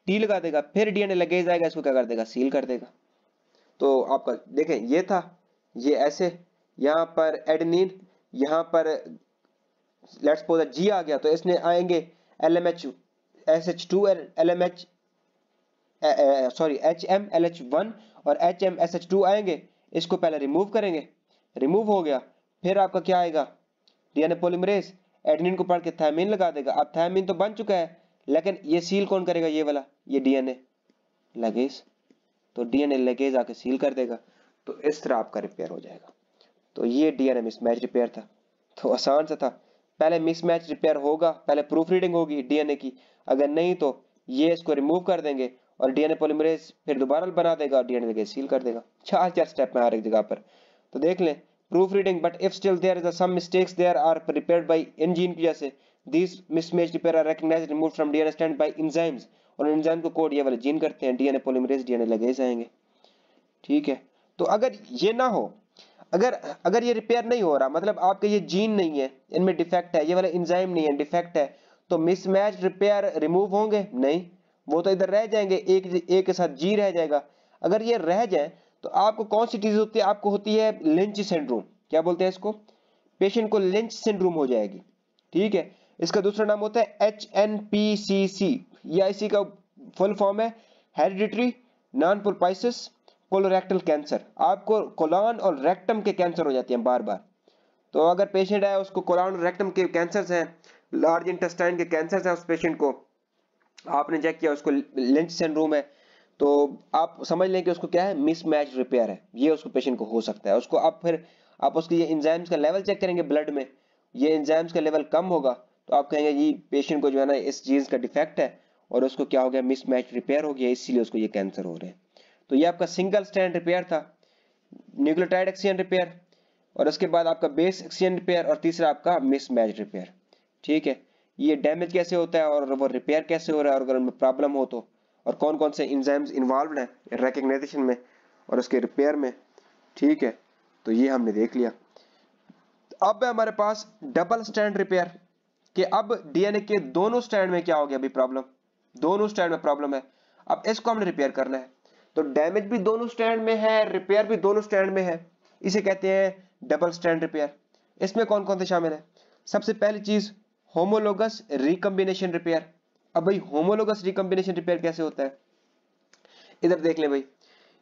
टी लगा देगा फिर डीएनए लगेज आएगा इसको क्या कर देगा सील कर देगा तो आपका देखें ये था ये ऐसे यहाँ पर एडनिन यहाँ पर लेट्स सपोज जी आ गया तो इसमें आएंगे L M H S H two L M H sorry H M L H one और H M S H two आएंगे इसको पहले रिमूव करेंगे रिमूव हो गया फिर आपका क्या आएगा डीएनए पोलिमरेज एडमिन को पढ़ के थैमिन लगा देगा अब थैमिन तो बन चुका है लेकिन ये सील कौन करेगा ये वाला ये डीएनए लगेज तो डीएनए लगेज आके सील कर देगा तो इस तरह आपका रिपेयर हो जाएगा तो ये डीएनए मिसमैच रिपेयर था तो आसान सा था पहले मिसमैच रिपेयर होगा पहले प्रूफ रीडिंग होगी डीएनए की अगर नहीं तो ये इसको रिमूव कर देंगे और डीएनए पोलिमरेज फिर दोबारा बना देगा और डीएनए जगह सील कर देगा चार चार स्टेप में हर एक जगह पर तो देख लें proofreading but if still there is some mistakes there are repaired by इन की वजह से these mismatch repair are recognize remove from DNA strand by enzymes और एंजाइम को कोड ये वाले जीन करते हैं डीएनए पोलिमरेज डीएनए लगे जाएंगे ठीक है तो अगर ये ना हो अगर अगर ये रिपेयर नहीं हो रहा मतलब आपके ये जीन नहीं है इनमें डिफेक्ट है ये वाला इंजाइम नहीं है डिफेक्ट है तो मिसमैच रिपेयर रिमूव होंगे नहीं वो तो इधर रह जाएंगे एक एक के साथ जी रह जाएगा अगर ये रह जाए तो आपको कौन सी चीज होती है आपको होती है लिंच सिंड्रोम क्या बोलते हैं इसको पेशेंट को लिंच सिंड्रोम हो जाएगी ठीक है इसका दूसरा नाम होता है H N P C C या इसी का फुल फॉर्म है hereditary non polyposis colorectal cancer आपको कोलान और रेक्टम के कैंसर हो जाते हैं बार बार तो अगर पेशेंट है उसको कोलान और रेक्टम के कैंसर हैं लार्ज इंटेस्टाइन के कैंसर हैं उस पेशेंट को आपने चेक किया उसको लिंच सिंड्रोम है तो आप समझ लें कि उसको क्या है मिसमैच रिपेयर है ये उसको पेशेंट को हो सकता है उसको आप फिर आप उसके ये इंजाइम्स का लेवल चेक करेंगे ब्लड में ये इंजाइम्स का लेवल कम होगा तो आप कहेंगे ये पेशेंट को जो है ना इस जीन्स का डिफेक्ट है और उसको क्या हो गया मिसमैच रिपेयर हो गया इसीलिए उसको ये कैंसर हो रहे हैं तो ये आपका सिंगल स्टैंड रिपेयर था न्यूक्लियोटाइड एक्सीजन रिपेयर और उसके बाद आपका बेस एक्सीजन रिपेयर और तीसरा आपका मिसमैच रिपेयर ठीक है ये डैमेज कैसे होता है और वो रिपेयर कैसे हो रहा है और अगर उनमें प्रॉब्लम हो तो और कौन कौन से इंजाम्स इन्वॉल्व हैं रिकग्नाइजेशन में और उसके रिपेयर में ठीक है तो ये हमने देख लिया अब है हमारे पास डबल स्टैंड रिपेयर कि अब डीएनए के दोनों स्टैंड में क्या हो गया अभी प्रॉब्लम दोनों स्टैंड में प्रॉब्लम है अब इसको हमने रिपेयर करना है तो डैमेज भी दोनों स्टैंड में है रिपेयर भी दोनों स्टैंड में है इसे कहते हैं डबल स्टैंड रिपेयर इसमें कौन कौन से शामिल है सबसे पहली चीज होमोलोगस रिकम्बिनेशन रिपेयर अब भाई होमोलोगस रिकम्बिनेशन रिपेयर कैसे होता है इधर देख ले भाई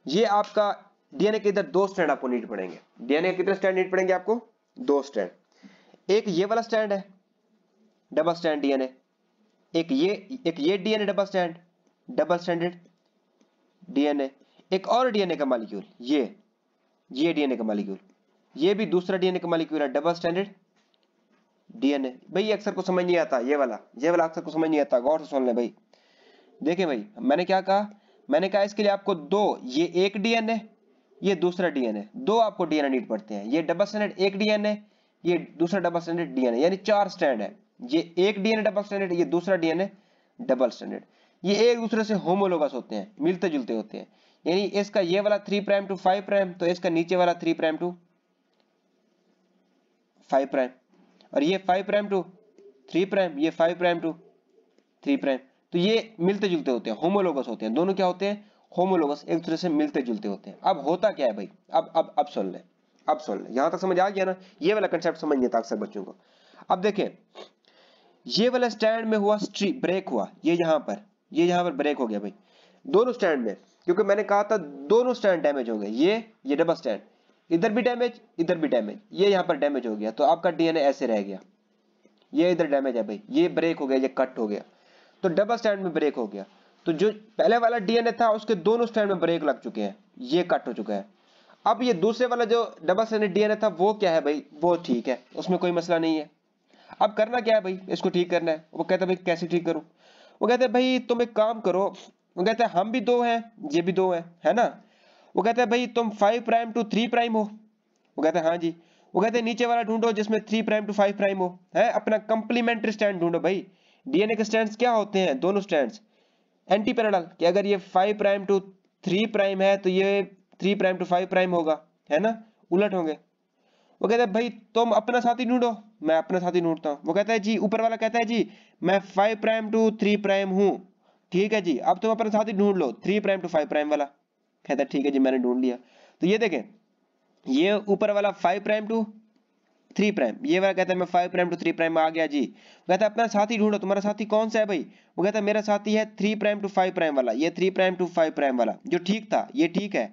ये आपका डीएनए के इधर दो स्टैंड आपको नीट पड़ेंगे डीएनए कितने स्टैंड नीट पड़ेंगे आपको दो स्टैंड एक ये वाला स्टैंड है डबल स्टैंड डीएनए एक ये एक ये DNA double strand double stranded DNA एक और डीएनए का मालिक्यूल ये ये डीएनए का मालिक्यूल ये भी दूसरा डीएनए का मालिक्यूल है डबल स्टैंडर्ड डीएनए भाई अक्सर को समझ नहीं आता ये वाला ये वाला अक्सर को समझ नहीं आता गौर से सुन ले भाई देखे भाई मैंने क्या कहा मैंने कहा इसके लिए आपको दो ये एक डीएनए ये दूसरा डीएनए दो आपको डीएनए नीट पड़ते हैं ये डबल स्टैंडर्ड एक डीएनए ये दूसरा डबल स्टैंडर्ड डीएनए यानी चार स्टैंड है ये एक डीएनए डबल स्टैंडर्ड ये दूसरा डीएनए डबल स्टैंडर्ड ये एक दूसरे से होमोलोगस होते हैं मिलते जुलते होते हैं यानी इसका ये वाला three prime to five prime तो इसका नीचे वाला three prime to five prime और ये five prime to three prime ये five prime to three prime तो ये मिलते जुलते होते हैं होमोलोगस होते हैं दोनों क्या होते हैं होमोलोगस एक दूसरे से मिलते जुलते होते हैं अब होता क्या है भाई अब अब अब सुन ले अब सुन ले यहां तक समझ आ गया ना ये वाला कंसेप्ट समझ नहीं था अक्सर बच्चों को अब देखें ये वाला स्टैंड में हुआ स्ट्री ब्रेक हुआ ये यहां पर ये यहाँ पर ब्रेक हो गया भाई दोनों स्टैंड में क्योंकि मैंने कहा था दोनों स्टैंड डैमेज हो गए ये ये डबल स्टैंड इधर भी डैमेज इधर भी डैमेज ये यहाँ पर डैमेज हो गया तो आपका डीएनए ऐसे रह गया ये इधर डैमेज है भाई ये ब्रेक हो गया ये कट हो गया तो डबल स्टैंड में ब्रेक हो गया तो जो पहले वाला डीएनए था उसके दोनों स्टैंड में ब्रेक लग चुके हैं ये कट हो चुका है अब ये दूसरे वाला जो डबल स्टैंड डीएनए था वो क्या है भाई वो ठीक है उसमें कोई मसला नहीं है अब करना क्या है भाई इसको ठीक करना है वो कहता भाई कैसे ठीक करूं वो कहते हैं भाई तुम एक काम करो वो कहते हैं हम भी दो हैं ये भी दो हैं है ना वो कहते हैं भाई तुम five prime to three prime हो वो कहते हैं हाँ जी वो कहते हैं नीचे वाला ढूंढो जिसमें three prime to five prime हो है अपना कंप्लीमेंट्री स्टैंड ढूंढो भाई डीएनए के स्टैंड क्या होते हैं दोनों स्टैंड एंटी पैरल कि अगर ये five prime to three prime है तो ये three prime to five prime होगा है ना उलट होंगे वो कहते हैं भाई तुम अपना साथी ढूंढो मैं अपने साथ ही ढूंढता हूँ वो कहता है जी ऊपर वाला कहता है जी मैं five prime to three prime हूँ ठीक है जी अब तुम अपने साथ ही ढूंढ लो three prime to five prime वाला कहता है ठीक है जी मैंने ढूंढ लिया तो ये देखें ये ऊपर वाला five prime to three prime ये वाला कहता है मैं five prime to three prime आ गया जी कहता है अपना साथी ढूंढो तुम्हारा साथी कौन सा है भाई वो कहता है मेरा साथी है three prime to five prime वाला ये three prime to five prime वाला जो ठीक था ये ठीक है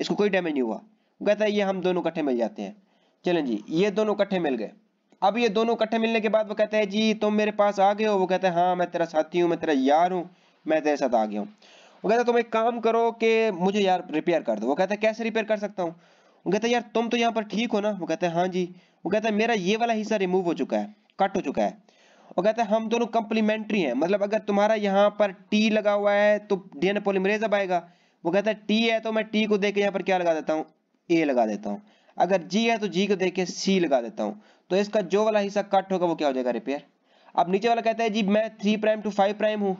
इसको कोई डैमेज नहीं हुआ वो कहता है ये हम दोनों इकट्ठे मिल जाते हैं चलें जी ये दोनों इकट्ठे मिल गए अब ये दोनों इकट्ठे मिलने के बाद वो कहते हैं जी तुम मेरे पास आ गए हो वो कहते हैं हाँ मैं तेरा साथी हूँ मैं तेरा यार हूँ मैं तेरे साथ आ गया हूँ वो कहता तुम एक काम करो कि मुझे यार रिपेयर कर दो वो कहता कैसे रिपेयर कर सकता हूँ वो कहता यार तुम तो यहाँ पर ठीक हो ना वो कहते हैं हाँ जी वो कहता है मेरा ये वाला हिस्सा रिमूव हो चुका है कट हो चुका है वो कहता है हम दोनों कंप्लीमेंट्री हैं मतलब अगर तुम्हारा यहाँ पर टी लगा हुआ है तो डी एन पोलिमरेज अब आएगा वो कहता है टी है तो मैं टी को देख के यहाँ पर क्या लगा देता हूँ ए लगा देता हूँ अगर जी है तो जी को देख के सी लगा देता हूं तो इसका जो वाला हिस्सा कट होगा वो क्या हो जाएगा रिपेयर अब नीचे वाला कहता है जी मैं three prime to five prime हूं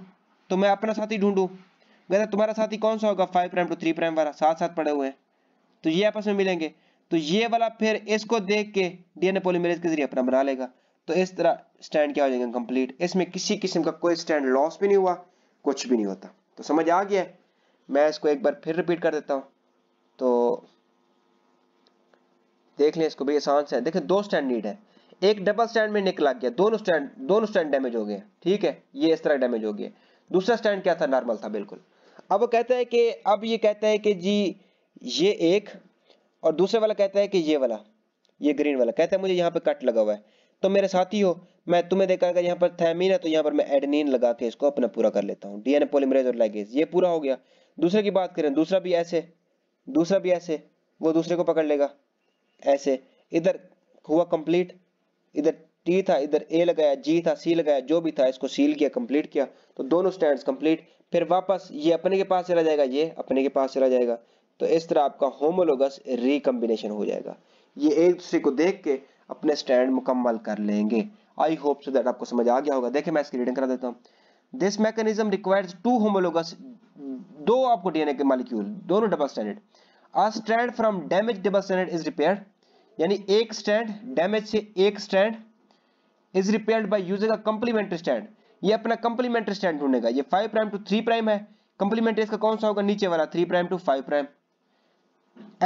तो मैं अपना साथी ढूंढू कहता तुम्हारा साथी कौन सा होगा five prime to three prime वाला साथ साथ पड़े हुए हैं तो ये आपस में मिलेंगे तो ये वाला फिर इसको देख के डीएनए पॉलीमरेज के जरिए अपना बना लेगा तो इस तरह स्टैंड क्या हो जाएगा कंप्लीट इसमें किसी किस्म का कोई स्टैंड लॉस भी नहीं हुआ कुछ भी नहीं होता तो समझ आ गया मैं इसको एक बार फिर रिपीट कर देता हूं तो देख लें इसको भाई आसान से देखिए दो स्टैंड नीड है एक डबल स्टैंड में निकला गया दोनों स्टैंड दोनों स्टैंड डैमेज हो गए ठीक है ये इस तरह डैमेज हो गया दूसरा स्टैंड क्या था नॉर्मल था बिल्कुल अब वो कहता है कि अब ये कहता है कि जी ये एक और दूसरे वाला कहता है कि ये वाला ये ग्रीन वाला कहता है मुझे यहाँ पे कट लगा हुआ है तो मेरे साथी हो मैं तुम्हें देखा अगर यहाँ पर थैमीन है तो यहाँ पर मैं एडनिन लगा के इसको अपना पूरा कर लेता हूँ डीएनए पोलिमरेज और लाइगेज ये पूरा हो गया दूसरे की बात करें दूसरा भी ऐसे दूसरा भी ऐसे वो दूसरे को पकड़ लेगा ऐसे इधर हुआ कंप्लीट इधर टी था इधर ए लगाया जी था सी लगाया जो भी था इसको सील किया कंप्लीट किया तो दोनों स्टैंड कंप्लीट फिर वापस ये अपने के पास चला जाएगा ये अपने के पास चला जाएगा तो इस तरह आपका होमोलोगस रिकम्बिनेशन हो जाएगा ये एक दूसरे को देख के अपने स्टैंड मुकम्मल कर लेंगे आई होप सो दैट आपको समझ आ गया होगा देखिए मैं इसकी रीडिंग करा देता हूँ this mechanism requires two homologous दो आपको डीएनए के मालिक्यूल दोनों double stranded strand from damage double strand is repair यानी एक स्टैंड डैमेज से एक strand is repair by using a complementary strand ये अपना कंप्लीमेंट्री स्टैंड ढूंढेगा ये 5 प्राइम टू 3 प्राइम है कंप्लीमेंट्री इसका कौन सा होगा नीचे वाला 3 prime to 5 prime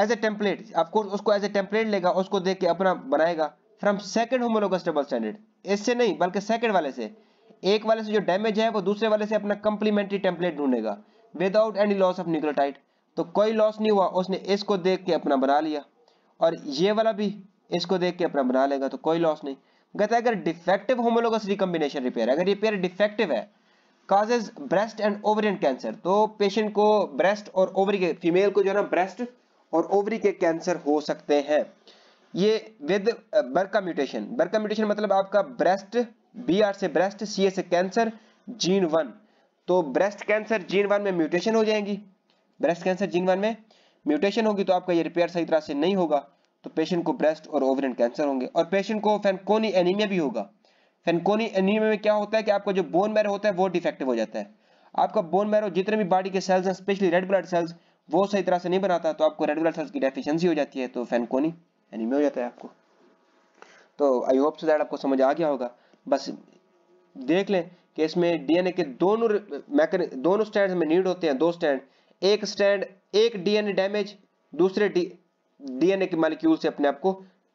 as a template of course उसको एज ए टेम्पलेट लेगा उसको देख के अपना बनाएगा from second homologous double stranded इससे नहीं बल्कि सेकंड वाले से एक वाले से जो डैमेज है वो दूसरे वाले से अपना कंप्लीमेंट्री टेम्पलेट ढूंढेगा without any loss of nucleotide तो कोई लॉस नहीं हुआ उसने इसको देख के अपना बना लिया और ये वाला भी इसको देख के अपना बना लेगा तो कोई लॉस नहीं कहता है अगर डिफेक्टिव होमोलोगस रिकम्बिनेशन रिपेयर अगर रिपेयर डिफेक्टिव है causes breast and ovarian cancer तो पेशेंट को ब्रेस्ट और ओवरी के फीमेल को जो है ना ब्रेस्ट और ओवरी के कैंसर हो सकते हैं ये विद बर्का म्यूटेशन बर्का म्यूटेशन मतलब आपका ब्रेस्ट बी आर से ब्रेस्ट सी ए से कैंसर जीन वन तो ब्रेस्ट कैंसर जीन वन में म्यूटेशन हो जाएंगी ब्रेस्ट कैंसर जिन वन में म्यूटेशन होगी तो आपका ये रिपेयर सही तरह से नहीं होगा तो पेशेंट को ब्रेस्ट और ओवरन कैंसर होंगे और पेशेंट को फैनकोनी एनीमिया भी होगा फैनकोनी एनीमिया में क्या होता है कि आपका जो बोन मैरो होता है वो डिफेक्टिव हो जाता है आपका बोन मैरो जितने भी बॉडी के सेल्स हैं स्पेशली रेड ब्लड सेल्स वो सही तरह से नहीं बनाता तो आपको रेड ब्लड सेल्स की डेफिशिएंसी हो जाती है तो फैनकोनी एनीमिया हो जाता है आपको तो आई होप सो दैट आपको समझ आ गया होगा बस देख लें कि इसमें डीएनए के दोनों दोनों स्टैंड में नीड होते हैं दो स्टैंड एक स्टैंड एक डीएनए डैमेज दूसरे डीएनए के मालिक्यूल से अपने आप को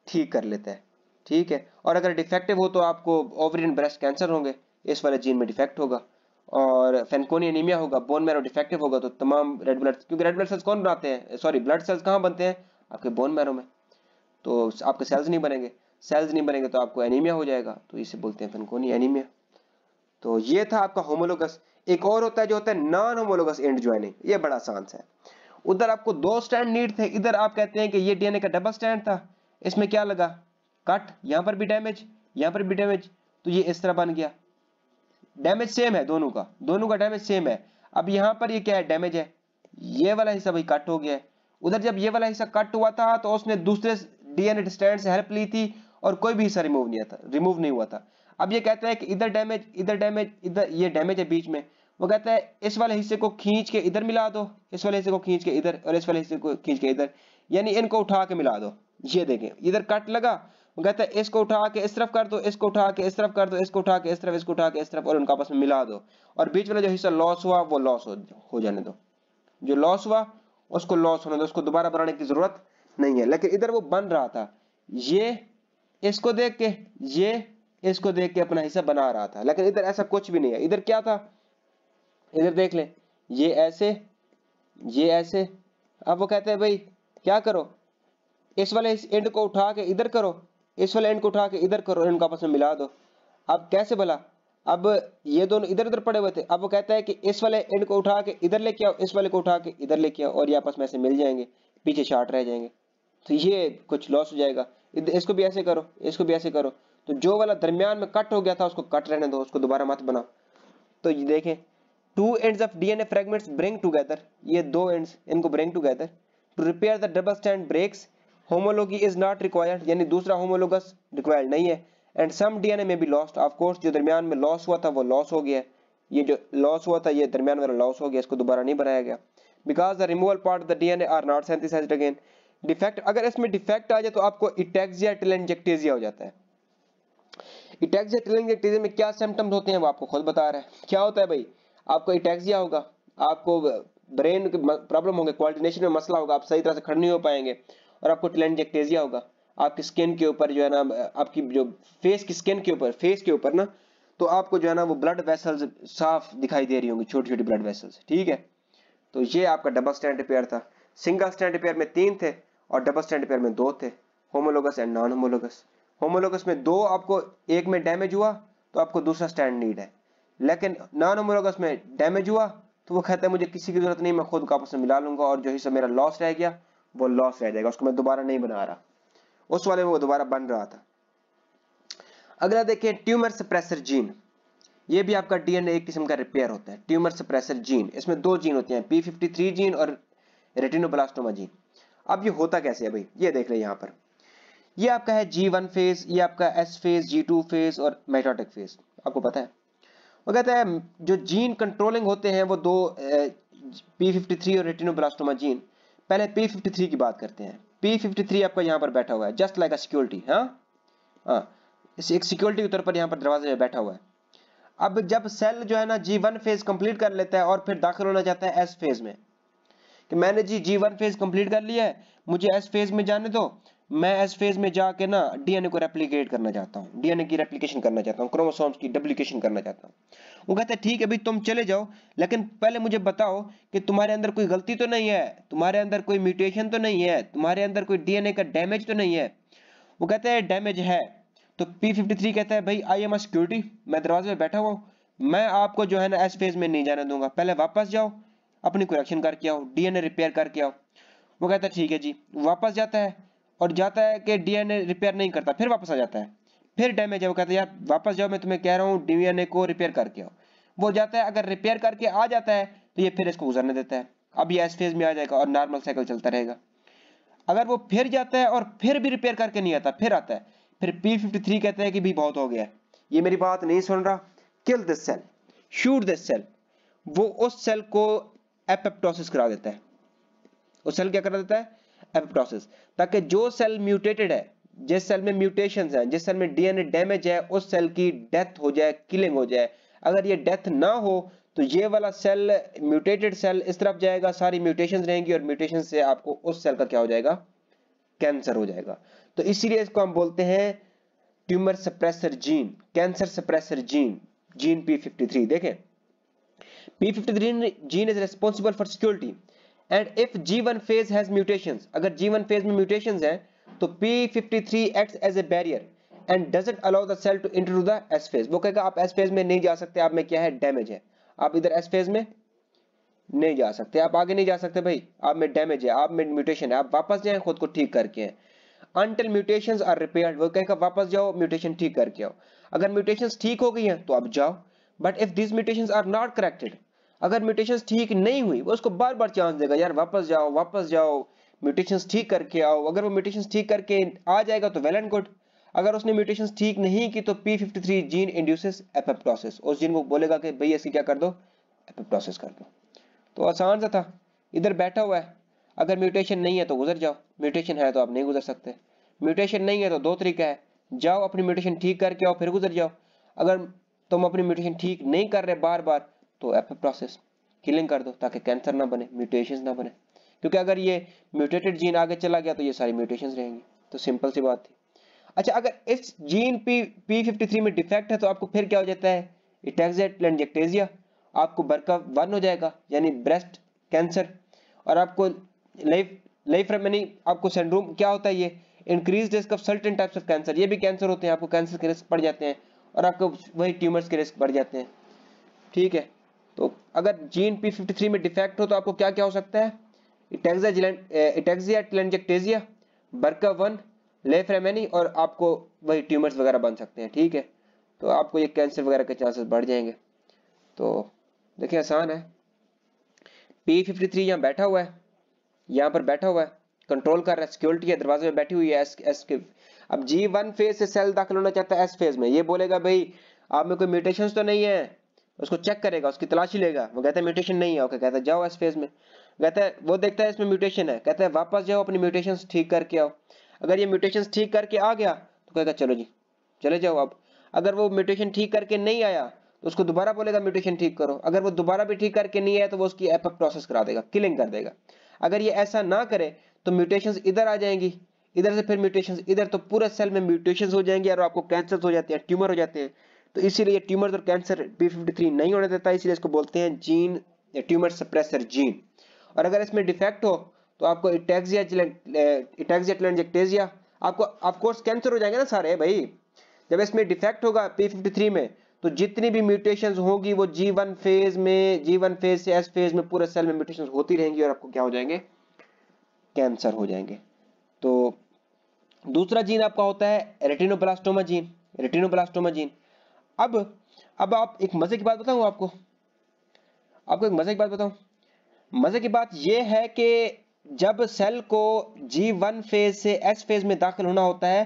ठीक कर लेता है ठीक है और अगर डिफेक्टिव हो तो आपको ओवरियन ब्रेस्ट कैंसर होंगे इस वाले जीन में डिफेक्ट होगा और फेनकोनी एनीमिया होगा बोन मैरो डिफेक्टिव होगा तो तमाम रेड ब्लड क्योंकि रेड ब्लड सेल्स कौन बनाते हैं सॉरी ब्लड सेल्स कहाँ बनते हैं आपके बोन मैरो में तो आपके सेल्स नहीं बनेंगे सेल्स नहीं बनेंगे तो आपको एनीमिया हो जाएगा तो इसे बोलते हैं फेनकोनी एनीमिया तो ये था आपका होमोलोगस एक और होता है जो होता है नॉन होमोलोगस एंड ज्वाइनिंग ये बड़ा आसान है उधर आपको दो स्टैंड नीड थे इधर आप कहते हैं कि ये डीएनए का डबल स्टैंड था इसमें क्या लगा कट यहां पर भी डैमेज यहां पर भी डैमेज तो ये इस तरह बन गया डैमेज सेम है दोनों का दोनों का डैमेज सेम है अब यहां पर ये क्या है डैमेज है ये वाला हिस्सा भाई कट हो गया है उधर जब ये वाला हिस्सा कट हुआ था तो उसने दूसरे डीएनए स्टैंड से हेल्प ली थी और कोई भी हिस्सा रिमूव नहीं था रिमूव नहीं हुआ था अब ये कहते हैं कि इधर डैमेज इधर डैमेज इधर ये डैमेज है बीच में वो कहता है इस वाले हिस्से को खींच के इधर मिला दो इस वाले हिस्से को खींच के इधर और इस वाले हिस्से को खींच के इधर यानी इनको उठा के मिला दो ये देखें इधर कट लगा वो कहता है इसको उठा के इस तरफ कर दो इसको उठा के इस तरफ कर दो इसको उठा के इस तरफ इसको उठा के इस तरफ और उनका आपस में मिला दो और बीच वाला जो हिस्सा लॉस हुआ वो लॉस हो जाने दो जो लॉस हुआ उसको लॉस होने दो उसको दोबारा बनाने की जरूरत नहीं है लेकिन इधर वो बन रहा था ये इसको देख के ये इसको देख के अपना हिस्सा बना रहा था लेकिन इधर ऐसा कुछ भी नहीं है इधर क्या था इधर देख ले ये ऐसे ये ऐसे अब वो कहते हैं भाई क्या करो इस वाले इस एंड को उठा के इधर करो इस वाले एंड को उठा के इधर करो इनको आपस में मिला दो अब कैसे भला अब ये दोनों इधर उधर पड़े हुए थे अब वो कहता है कि इस वाले एंड को उठा के इधर लेके आओ इस वाले को उठा के इधर लेके आओ और ये आपस में ऐसे मिल जाएंगे पीछे शार्ट रह जाएंगे तो ये कुछ लॉस हो जाएगा इसको भी ऐसे करो इसको भी ऐसे करो तो जो वाला दरमियान में कट हो गया था उसको कट रहने दो उसको दोबारा मत बनाओ तो ये देखें two end of DNA fragments bring together ये दो एंड इनको bring together to repair the double strand breaks homology is not required यानी दूसरा होमोलोगस रिक्वायर्ड नहीं है एंड सम डीएनए में भी लॉस्ट ऑफकोर्स जो दरमियान में लॉस हुआ था वो लॉस हो गया ये जो लॉस हुआ था ये दरमियान वाला लॉस हो गया इसको दोबारा नहीं बनाया गया because the removal part of the DNA are not synthesize again defect अगर इसमें डिफेक्ट आ जाए तो आपको इटैक्सिया टेलेंजेक्टेजिया हो जाता है इटैक्सिया टेलेंजेक्टेजिया में क्या सिम्टम्स होते हैं वो आपको खुद बता रहा है क्या होता है भाई आपको इटैक्सिया होगा आपको ब्रेन के प्रॉब्लम होंगे कोऑर्डिनेशन में मसला होगा आप सही तरह से खड़े नहीं हो पाएंगे और आपको टेलेंजेक्टेजिया होगा आपकी स्किन के ऊपर जो है ना आपकी जो फेस की स्किन के ऊपर फेस के ऊपर ना तो आपको जो है ना वो ब्लड वेसल्स साफ दिखाई दे रही होंगी छोटी छोटी ब्लड वेसल्स ठीक है तो ये आपका डबल स्टैंड पेयर था सिंगल स्टैंड पेयर में तीन थे और डबल स्टैंड पेयर में दो थे homologous and non homologous homologous में दो आपको एक में डैमेज हुआ तो आपको दूसरा स्टैंड नीड है लेकिन नॉन होमोलोगस में डैमेज हुआ तो वो कहता है मुझे किसी की जरूरत नहीं मैं खुद को आपस में मिला लूंगा और जो हिस्सा मेरा लॉस रह गया वो लॉस रह जाएगा उसको मैं दोबारा नहीं बना रहा उस वाले में वो दोबारा बन रहा था अगला देखें ट्यूमर सप्रेसर जीन ये भी आपका डीएनए एक किस्म का रिपेयर होता है ट्यूमर सप्रेसर जीन इसमें दो जीन होते हैं पी फिफ्टी थ्री जीन और रेटिनोब्लास्टोमा जीन अब ये होता कैसे है भाई ये देख लें यहाँ पर ये आपका है जी वन फेज ये आपका S phase G two phase और मेटोटिक फेज आपको पता है वो कहता है जो जीन कंट्रोलिंग होते हैं वो दो पी फिफ्टी थ्री और रेटिनोब्लास्टोमा जीन पहले पी फिफ्टी थ्री की बात करते हैं पी फिफ्टी थ्री आपका यहाँ पर बैठा हुआ है जस्ट लाइक अ सिक्योरिटी हाँ हाँ एक सिक्योरिटी के तौर पर यहाँ पर दरवाजे में बैठा हुआ है अब जब सेल जो है ना जी वन फेज कंप्लीट कर लेता है और फिर दाखिल होना चाहता है एस फेज में कि मैंने G G one phase complete कर लिया है मुझे एस फेज में जाने दो मैं एस फेज में जाके ना डीएनए को रेप्लीकेट करना चाहता हूँ डीएनए की रेप्लीकेशन करना चाहता हूँ क्रोमोसोम्स की डुप्लीकेशन करना चाहता हूँ वो कहते हैं ठीक है अभी तुम चले जाओ लेकिन पहले मुझे बताओ कि तुम्हारे अंदर कोई गलती तो नहीं है तुम्हारे अंदर कोई म्यूटेशन तो नहीं है तुम्हारे अंदर कोई डीएनए का डैमेज तो नहीं है वो कहते हैं डैमेज है तो पी कहता है भाई आई एम अ सिक्योरिटी मैं दरवाजे में बैठा हुआ मैं आपको जो है ना एस फेज में नहीं जाने दूंगा पहले वापस जाओ अपनी कुरेक्शन करके आओ डीएनए रिपेयर करके आओ वो कहता है ठीक है जी वापस जाता है और जाता है कि डीएनए रिपेयर नहीं करता फिर वापस आ जाता है फिर डैमेज है वो कहता है यार वापस जाओ मैं तुम्हें कह रहा हूँ डीएनए को रिपेयर करके आओ वो जाता है अगर रिपेयर करके आ जाता है तो ये फिर इसको गुजरने देता है अब ये एस फेज में आ जाएगा और नॉर्मल साइकिल चलता रहेगा अगर वो फिर जाता है और फिर भी रिपेयर करके नहीं आता फिर आता है फिर पी फिफ्टी थ्री कहता है कि भी बहुत हो गया ये मेरी बात नहीं सुन रहा kill this cell shoot this cell वो उस सेल को एपेप्टोसिस करा देता है उस सेल क्या करा देता है एपोप्टोसिस ताकि जो सेल म्यूटेटेड है जिस सेल में म्यूटेशंस हैं जिस सेल में डीएनए डैमेज है उस सेल की डेथ हो जाए किलिंग हो जाए अगर ये डेथ ना हो तो ये वाला सेल म्यूटेटेड सेल इस तरफ जाएगा सारी म्यूटेशंस रहेंगी और म्यूटेशन से आपको उस सेल का क्या हो जाएगा कैंसर हो जाएगा तो इसीलिए इसको हम बोलते हैं tumour suppressor gene cancer suppressor gene gene P fifty three देखें P53 gene is responsible for security and if G one phase has mutation अगर जी वन फेज में म्यूटेशन है तो P fifty three act as a barrier and doesn't allow the cell to enter the S phase वो कहेगा आप एस फेज में नहीं जा सकते आप में क्या है डैमेज है आप इधर एस फेज में नहीं जा सकते आप आगे नहीं जा सकते भाई आप में डैमेज है आप में म्यूटेशन है आप वापस जाए खुद को ठीक करके हैं अनटिल म्यूटेशन आर रिपेयर वो कहेगा वापस जाओ म्यूटेशन ठीक करके आओ अगर म्यूटेशन ठीक हो गई है तो आप जाओ but if this mutation are not corrected अगर म्यूटेशन ठीक नहीं हुई वो उसको बार बार चांस देगा यार वापस जाओ वापस जाओ म्यूटेशन ठीक करके आओ अगर वो म्यूटेशन ठीक करके आ जाएगा तो वेल एंड गुड अगर उसने म्यूटेशन ठीक नहीं की तो P fifty three gene induces apoptosis उस जीन को बोलेगा कि भाई इसकी क्या कर दो एपेप्टोसिस कर दो तो आसान सा था इधर बैठा हुआ है अगर म्यूटेशन नहीं है तो गुजर जाओ म्यूटेशन है तो आप नहीं गुजर सकते म्यूटेशन नहीं है तो दो तरीका है जाओ अपनी म्यूटेशन ठीक करके आओ फिर गुजर जाओ अगर तुम अपनी म्यूटेशन ठीक नहीं कर रहे बार बार तो एफ प्रोसेस किलिंग कर दो ताकि कैंसर ना बने म्यूटेशन ना बने क्योंकि अगर ये म्यूटेटेड जीन आगे चला गया तो ये सारी म्यूटेशन रहेंगी तो सिंपल सी बात थी अच्छा अगर इस gene P P fifty three में डिफेक्ट है तो आपको फिर क्या हो जाता है इटेक्जेट आपको बरका वन हो जाएगा यानी ब्रेस्ट कैंसर और आपको लाइफ लाइफ यानी आपको सिंड्रोम क्या होता है ये increase risk of certain types of cancer ये भी कैंसर होते हैं आपको कैंसर के रिस्क बढ़ जाते हैं और आपको वही ट्यूमर्स के रिस्क बढ़ जाते हैं ठीक है अगर जीन पी फिफ्टी थ्री में डिफेक्ट हो तो आपको क्या क्या हो सकता है इटेक्सिया बर्का वन लेफ्रेमेनी और आपको वही ट्यूमर्स वगैरह बन सकते हैं ठीक है तो आपको ये कैंसर वगैरह के चांसेस बढ़ जाएंगे तो देखिए आसान है पी फिफ्टी थ्री यहाँ बैठा हुआ है यहाँ पर बैठा हुआ है कंट्रोल कर रहा है सिक्योरिटी है दरवाजे में बैठी हुई है एस एस के अब जी वन फेज से सेल दाखिल होना चाहता है एस फेज में ये बोलेगा भाई आप में कोई म्यूटेशन तो नहीं है उसको चेक करेगा उसकी तलाशी लेगा वो कहता है म्यूटेशन नहीं है ओके कहता है जाओ इस फेज में कहता है वो देखता है इसमें म्यूटेशन है कहता है वापस जाओ अपनी म्यूटेशन ठीक करके आओ अगर ये म्यूटेशन ठीक करके आ गया तो कहेगा चलो जी चले जाओ अब अगर वो म्यूटेशन ठीक करके नहीं आया तो उसको दोबारा बोलेगा म्यूटेशन ठीक करो अगर वो दोबारा भी ठीक करके नहीं आया तो वो उसकी एपक प्रोसेस करा देगा किलिंग कर देगा अगर ये ऐसा ना करे तो म्यूटेशन इधर आ जाएंगी इधर से फिर म्यूटेशन इधर तो पूरे सेल में म्यूटेशन हो जाएंगे और आपको कैंसर हो जाते हैं ट्यूमर हो जाते हैं तो इसीलिए ट्यूमर और कैंसर बी नहीं होने देता इसीलिए इसको बोलते हैं जीन ट्यूमर सप्रेसर जीन और अगर इसमें डिफेक्ट हो तो आपको इटैक्सिया इटैक्सिया ट्लेंजेक्टेजिया आपको ऑफकोर्स कैंसर हो जाएंगे ना सारे भाई जब इसमें डिफेक्ट होगा P53 में तो जितनी भी म्यूटेशन होंगी वो जी वन फेज में जी वन फेज से एस फेज में पूरे सेल में म्यूटेशन होती रहेंगी और आपको क्या हो जाएंगे कैंसर हो जाएंगे तो दूसरा जीन आपका होता है रेटिनोब्लास्टोमा जीन रेटिनोब्लास्टोमा जीन अब अब आप एक मजे की बात बताऊं आपको आपको एक मजे की बात बताऊं मजे की बात यह है कि जब सेल को जी वन फेज से एस फेज में दाखिल होना होता है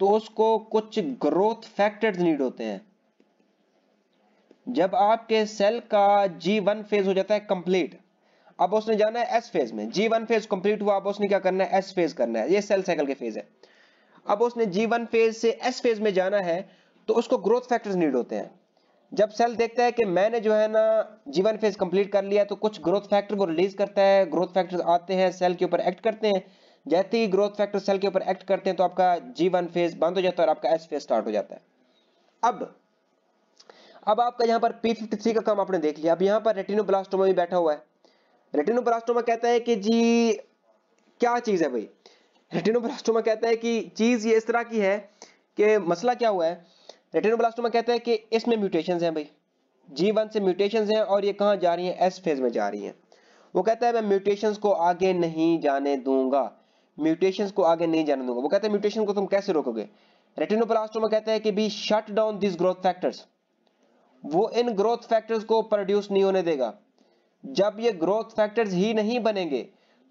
तो उसको कुछ ग्रोथ फैक्टर्स नीड होते हैं जब आपके सेल का जी वन फेज हो जाता है कंप्लीट अब उसने जाना है एस फेज में जी वन फेज कंप्लीट हुआ अब उसने क्या करना है एस फेज करना है ये सेल साइकिल के फेज है अब उसने जी वन फेज से एस फेज में जाना है तो उसको ग्रोथ फैक्टर्स नीड होते हैं जब सेल देखता है कि मैंने जो है ना जीवन फेज कंप्लीट कर लिया तो कुछ ग्रोथ फैक्टर को रिलीज करता है ग्रोथ फैक्टर्स आते हैं सेल के ऊपर एक्ट करते हैं जैसे ही ग्रोथ फैक्टर सेल के ऊपर एक्ट करते हैं तो आपका जीवन फेज बंद हो जाता है और आपका एस फेज स्टार्ट हो जाता है अब अब आपका यहाँ पर पी फिफ्टी थ्री का काम आपने देख लिया अब यहाँ पर रेटिनोब्लास्टोमा भी बैठा हुआ है रेटिनोब्लास्टोमा कहता है कि जी क्या चीज है भाई रेटिनोब्लास्टोमा कहता है कि चीज ये इस तरह की है कि मसला क्या हुआ है रेटिनोब्लास्टोमा कहते हैं कि इसमें म्यूटेशन है भाई जी वन से म्यूटेशन है और ये कहाँ जा रही है एस फेज में जा रही है वो कहता है मैं म्यूटेशन को आगे नहीं जाने दूंगा म्यूटेशन को आगे नहीं जाने दूंगा वो कहता है म्यूटेशन को तुम कैसे रोकोगे रेटिनोप्लास्टोमा कहते हैं कि be shut down this growth factors वो इन ग्रोथ फैक्टर्स को प्रोड्यूस नहीं होने देगा जब ये ग्रोथ फैक्टर्स ही नहीं बनेंगे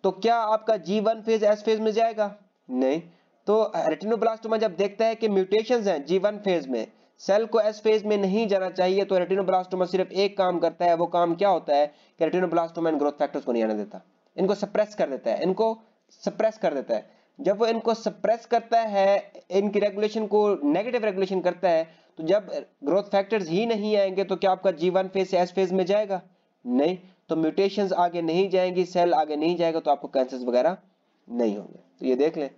तो क्या आपका G one phase S phase में जाएगा नहीं तो रेटिनोब्लास्टोमा जब देखता है कि म्यूटेशन है जी फेज में सेल को एस फेज में नहीं जाना चाहिए तो रेटिनोब्लास्टोमा सिर्फ एक काम करता है वो काम क्या होता है कि रेटिनोब्लास्टोमा इन ग्रोथ फैक्टर्स को नहीं आने देता इनको सप्रेस कर देता है इनको सप्रेस कर देता है जब वो इनको सप्रेस करता है इनकी रेगुलेशन को नेगेटिव रेगुलेशन करता है तो जब ग्रोथ फैक्टर्स ही नहीं आएंगे तो क्या आपका जी फेज से एस फेज में जाएगा नहीं तो म्यूटेशन आगे नहीं जाएंगी सेल आगे नहीं जाएगा तो आपको कैंसर वगैरह नहीं होंगे तो ये देख लें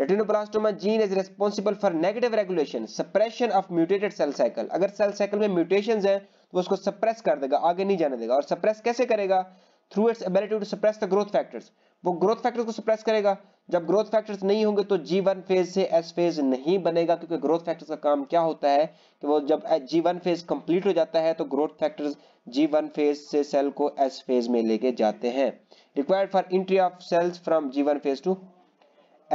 retinoblastoma gene is responsible for negative regulation suppression of mutated cell cycle अगर सेल साइकिल में म्यूटेशन है तो उसको सप्रेस कर देगा आगे नहीं जाने देगा और सप्रेस कैसे करेगा through its ability to suppress the growth factors वो ग्रोथ फैक्टर्स को सप्रेस करेगा जब ग्रोथ फैक्टर्स नहीं होंगे तो जी वन फेज से एस फेज नहीं बनेगा क्योंकि ग्रोथ फैक्टर्स का काम क्या होता है कि वो जब जी वन फेज कंप्लीट हो जाता है तो growth factors G one phase से सेल को एस फेज में लेके जाते हैं required for entry of cells from G one phase to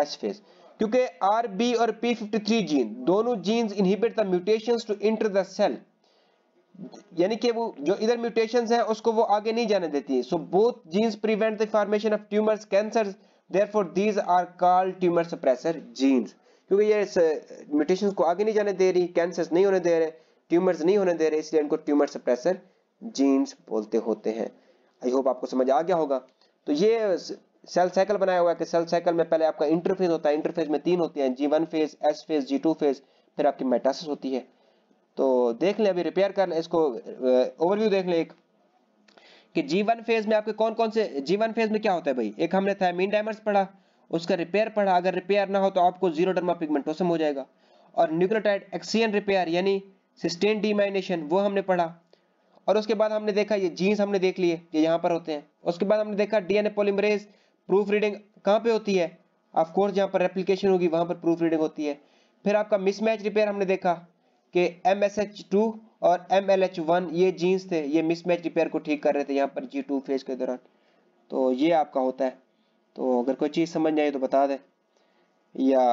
S phase क्योंकि आर बी और पी फिफ्टी थ्री जीन दोनों genes inhibit the mutation to enter the cell यानी कि वो जो इधर म्यूटेशन है उसको वो आगे नहीं जाने देती so both genes prevent the formation of tumours cancer for these are called tumour suppressor genes क्योंकि ये म्यूटेशन uh, को आगे नहीं जाने दे रही कैंसर नहीं होने दे रहे ट्यूमर्स नहीं होने दे रहे इसलिए इनको ट्यूमर सप्रेसर जीन्स बोलते होते हैं आई होप आपको समझ आ गया होगा तो ये सेल साइकिल बनाया हुआ है कि सेल साइकिल में पहले आपका इंटरफेज होता है इंटरफेज में तीन होते हैं G one phase S phase G two phase फिर आपकी मेटासिस होती है तो देख लें अभी रिपेयर कर लें इसको ओवरव्यू देख लें एक कि जी वन फेज में आपके कौन कौन से जी वन फेज में क्या होता है भाई एक हमने थायमीन डायमर्स पढ़ा उसका रिपेयर पढ़ा अगर रिपेयर ना हो तो आपको जीरो डर्मा पिगमेंटोसम हो जाएगा और न्यूक्लियोटाइड एक्सियन रिपेयर यानी सिस्टेन डीमाइनेशन वो हमने पढ़ा और उसके बाद हमने देखा ये जीन्स हमने देख लिए ये यहाँ पर होते हैं उसके बाद हमने देखा डीएनए पोलिमरेज प्रूफ रीडिंग कहाँ पे होती है ऑफकोर्स जहाँ पर एप्लीकेशन होगी वहाँ पर प्रूफ रीडिंग होती है फिर आपका मिसमैच रिपेयर हमने देखा कि एम एस एच टू और एम एल एच वन ये जीन्स थे ये मिसमैच रिपेयर को ठीक कर रहे थे यहाँ पर जी टू फेज के दौरान तो ये आपका होता है तो अगर कोई चीज़ समझ आई तो बता दें या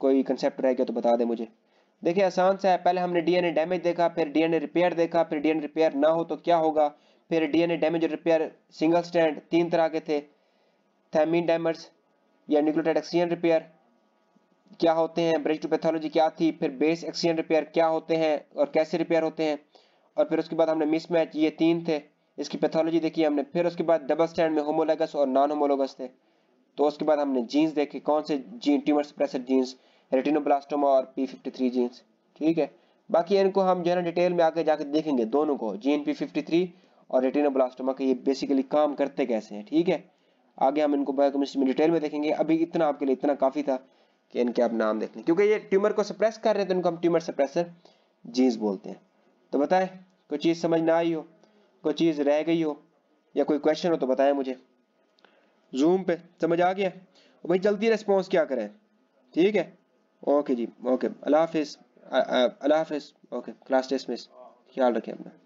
कोई कंसेप्ट रह गया तो बता दें मुझे देखिए आसान सा है पहले हमने डीएनए डैमेज देखा फिर डीएनए रिपेयर देखा फिर डीएनए रिपेयर ना हो तो क्या होगा फिर डीएनए डैमेज और रिपेयर सिंगल स्टैंड तीन तरह के थे थैमिन डैमर्स या न्यूक्लियोटाइड एक्सीजन रिपेयर क्या होते हैं ब्रेच टू पैथोलॉजी क्या थी फिर बेस एक्सीजन रिपेयर क्या होते हैं और कैसे रिपेयर होते हैं और फिर उसके बाद हमने मिसमैच ये तीन थे इसकी पैथोलॉजी देखी हमने फिर उसके बाद डबल स्टैंड में होमोलोगस और नॉन होमोलोगस थे तो उसके बाद हमने जीन्स देखे कौन से gene tumour suppressor genes retinoblastoma और पी फिफ्टी थ्री जीन्स ठीक है बाकी इनको हम जो है ना डिटेल में आगे जाके देखेंगे दोनों को जीन पी फिफ्टी थ्री और रेटिनोब्लास्टोमा के ये बेसिकली काम करते कैसे हैं ठीक है आगे हम इनको बायोकेमिस्ट्री में डिटेल में देखेंगे अभी इतना आपके लिए इतना काफ़ी था कि इनके आप नाम देख लें क्योंकि ये ट्यूमर को सप्रेस कर रहे हैं तो इनको हम ट्यूमर सप्रेसर जीन्स बोलते हैं तो बताएं कोई चीज़ समझ ना आई हो कोई चीज़ रह गई हो या कोई क्वेश्चन हो तो बताएं मुझे जूम पे समझ आ गया और भाई जल्दी रिस्पॉन्स क्या करें ठीक है ओके जी ओके अल्लाह हाफिज़ अल्लाह हाफिज़ ओके क्लास टेस्ट मिस ख्याल रखें अपना